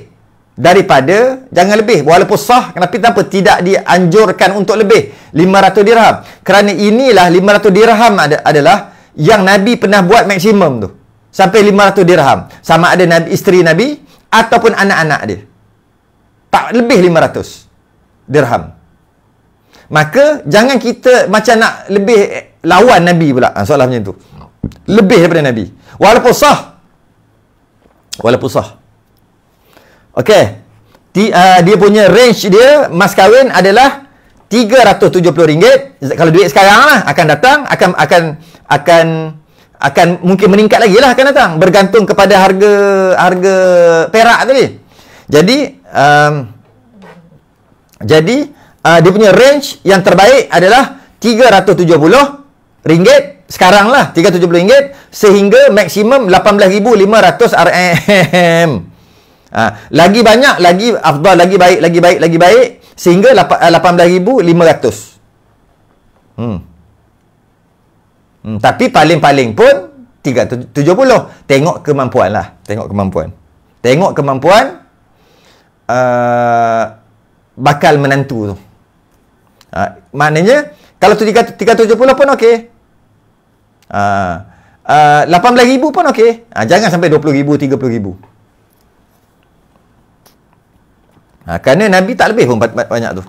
Daripada, jangan lebih. Walaupun sah, kenapa, kenapa tidak dianjurkan untuk lebih? 500 dirham. Kerana inilah 500 dirham ada, adalah yang Nabi pernah buat maksimum tu. Sampai 500 dirham. Sama ada Nabi, isteri Nabi ataupun anak-anak dia. Tak lebih 500 dirham dirham. Maka jangan kita macam nak lebih lawan Nabi pula. Ha, soalan macam tu. Lebih daripada Nabi. Walaupun sah. Walaupun sah. Okey. Di, uh, dia punya range dia mas kahwin adalah RM370 kalau duit sekarang lah akan datang akan akan akan akan mungkin meningkat lagi lah akan datang bergantung kepada harga harga perak tadi jadi um, jadi uh, dia punya range yang terbaik adalah RM370 sekarang lah RM370 sehingga maksimum RM18,500 ha, ah, lagi banyak lagi afdal lagi baik lagi baik lagi baik sehingga uh, RM18,500 hmm. hmm. tapi paling-paling pun RM370 tengok kemampuan lah tengok kemampuan tengok kemampuan uh, bakal menantu tu. Ha, maknanya, kalau tu 370 pun okey. Ha, ha uh, 18,000 pun okey. Ha, jangan sampai 20,000, 30,000. Ha, kerana Nabi tak lebih pun banyak tu.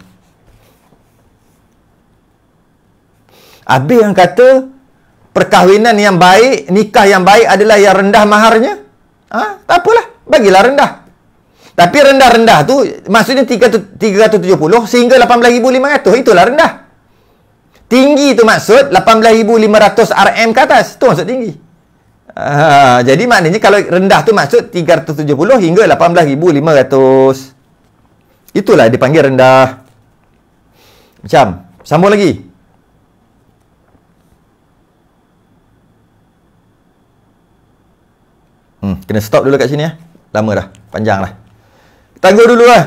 Habis yang kata, perkahwinan yang baik, nikah yang baik adalah yang rendah maharnya. Ha, tak apalah, bagilah rendah. Tapi rendah-rendah tu maksudnya 370 sehingga 18500 itulah rendah. Tinggi tu maksud 18500 RM ke atas tu maksud tinggi. Ha, jadi maknanya kalau rendah tu maksud 370 hingga 18500. Itulah dipanggil rendah. Macam sambung lagi. Hmm, kena stop dulu kat sini ya. Lama dah, panjang lah. Tangguh dulu lah.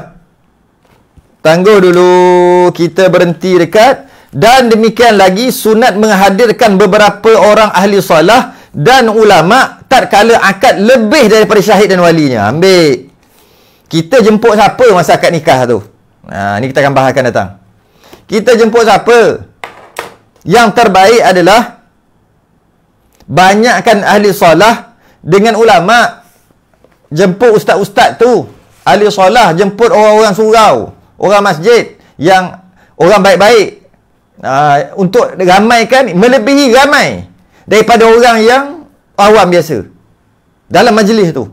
Tangguh dulu. Kita berhenti dekat. Dan demikian lagi, sunat menghadirkan beberapa orang ahli salah dan ulama' tak kala akad lebih daripada syahid dan walinya. Ambil. Kita jemput siapa masa akad nikah tu? Ha, ni kita akan bahaskan datang. Kita jemput siapa? Yang terbaik adalah banyakkan ahli salah dengan ulama' jemput ustaz-ustaz tu ahli solah jemput orang-orang surau orang masjid yang orang baik-baik uh, untuk ramaikan melebihi ramai daripada orang yang awam biasa dalam majlis tu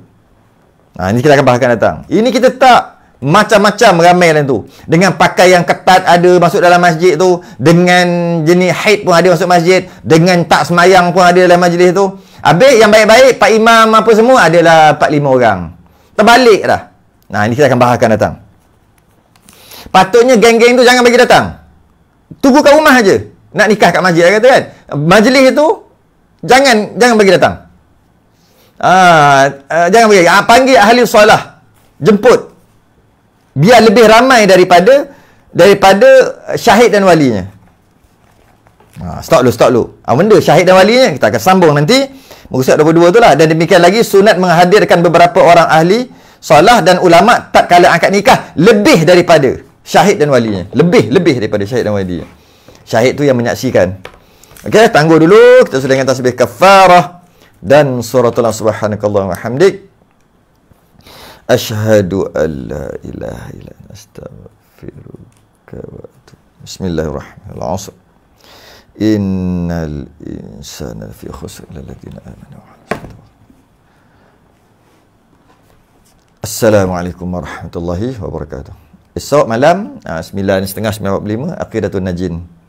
nah, ha, ini kita akan bahagian datang ini kita tak macam-macam ramai lain tu dengan pakai yang ketat ada masuk dalam masjid tu dengan jenis haid pun ada masuk masjid dengan tak semayang pun ada dalam majlis tu habis yang baik-baik pak imam apa semua adalah 4-5 orang terbalik dah Nah, ini kita akan bahaskan datang. Patutnya geng-geng tu jangan bagi datang. Tunggu kat rumah aje. Nak nikah kat masjid kata kan. Majlis itu jangan jangan bagi datang. Ah, uh, jangan bagi. Ah, panggil ahli solah. Jemput. Biar lebih ramai daripada daripada syahid dan walinya. Ha, stop dulu, stop dulu. Ha, benda syahid dan walinya, kita akan sambung nanti. Muka surat 22 tu lah. Dan demikian lagi, sunat menghadirkan beberapa orang ahli. Salah dan ulama tak kala angkat nikah lebih daripada syahid dan walinya. Lebih, lebih daripada syahid dan walinya. Syahid tu yang menyaksikan. Okey, tangguh dulu. Kita sudah dengan tasbih kafarah dan suratul subhanakallah wa hamdik. Ashadu an la ilaha ila astaghfiruka wa Bismillahirrahmanirrahim. Innal insana fi khusr lalladina amanu Assalamualaikum warahmatullahi wabarakatuh. Esok malam 9.30-9.45 ah, Akhidatun Najin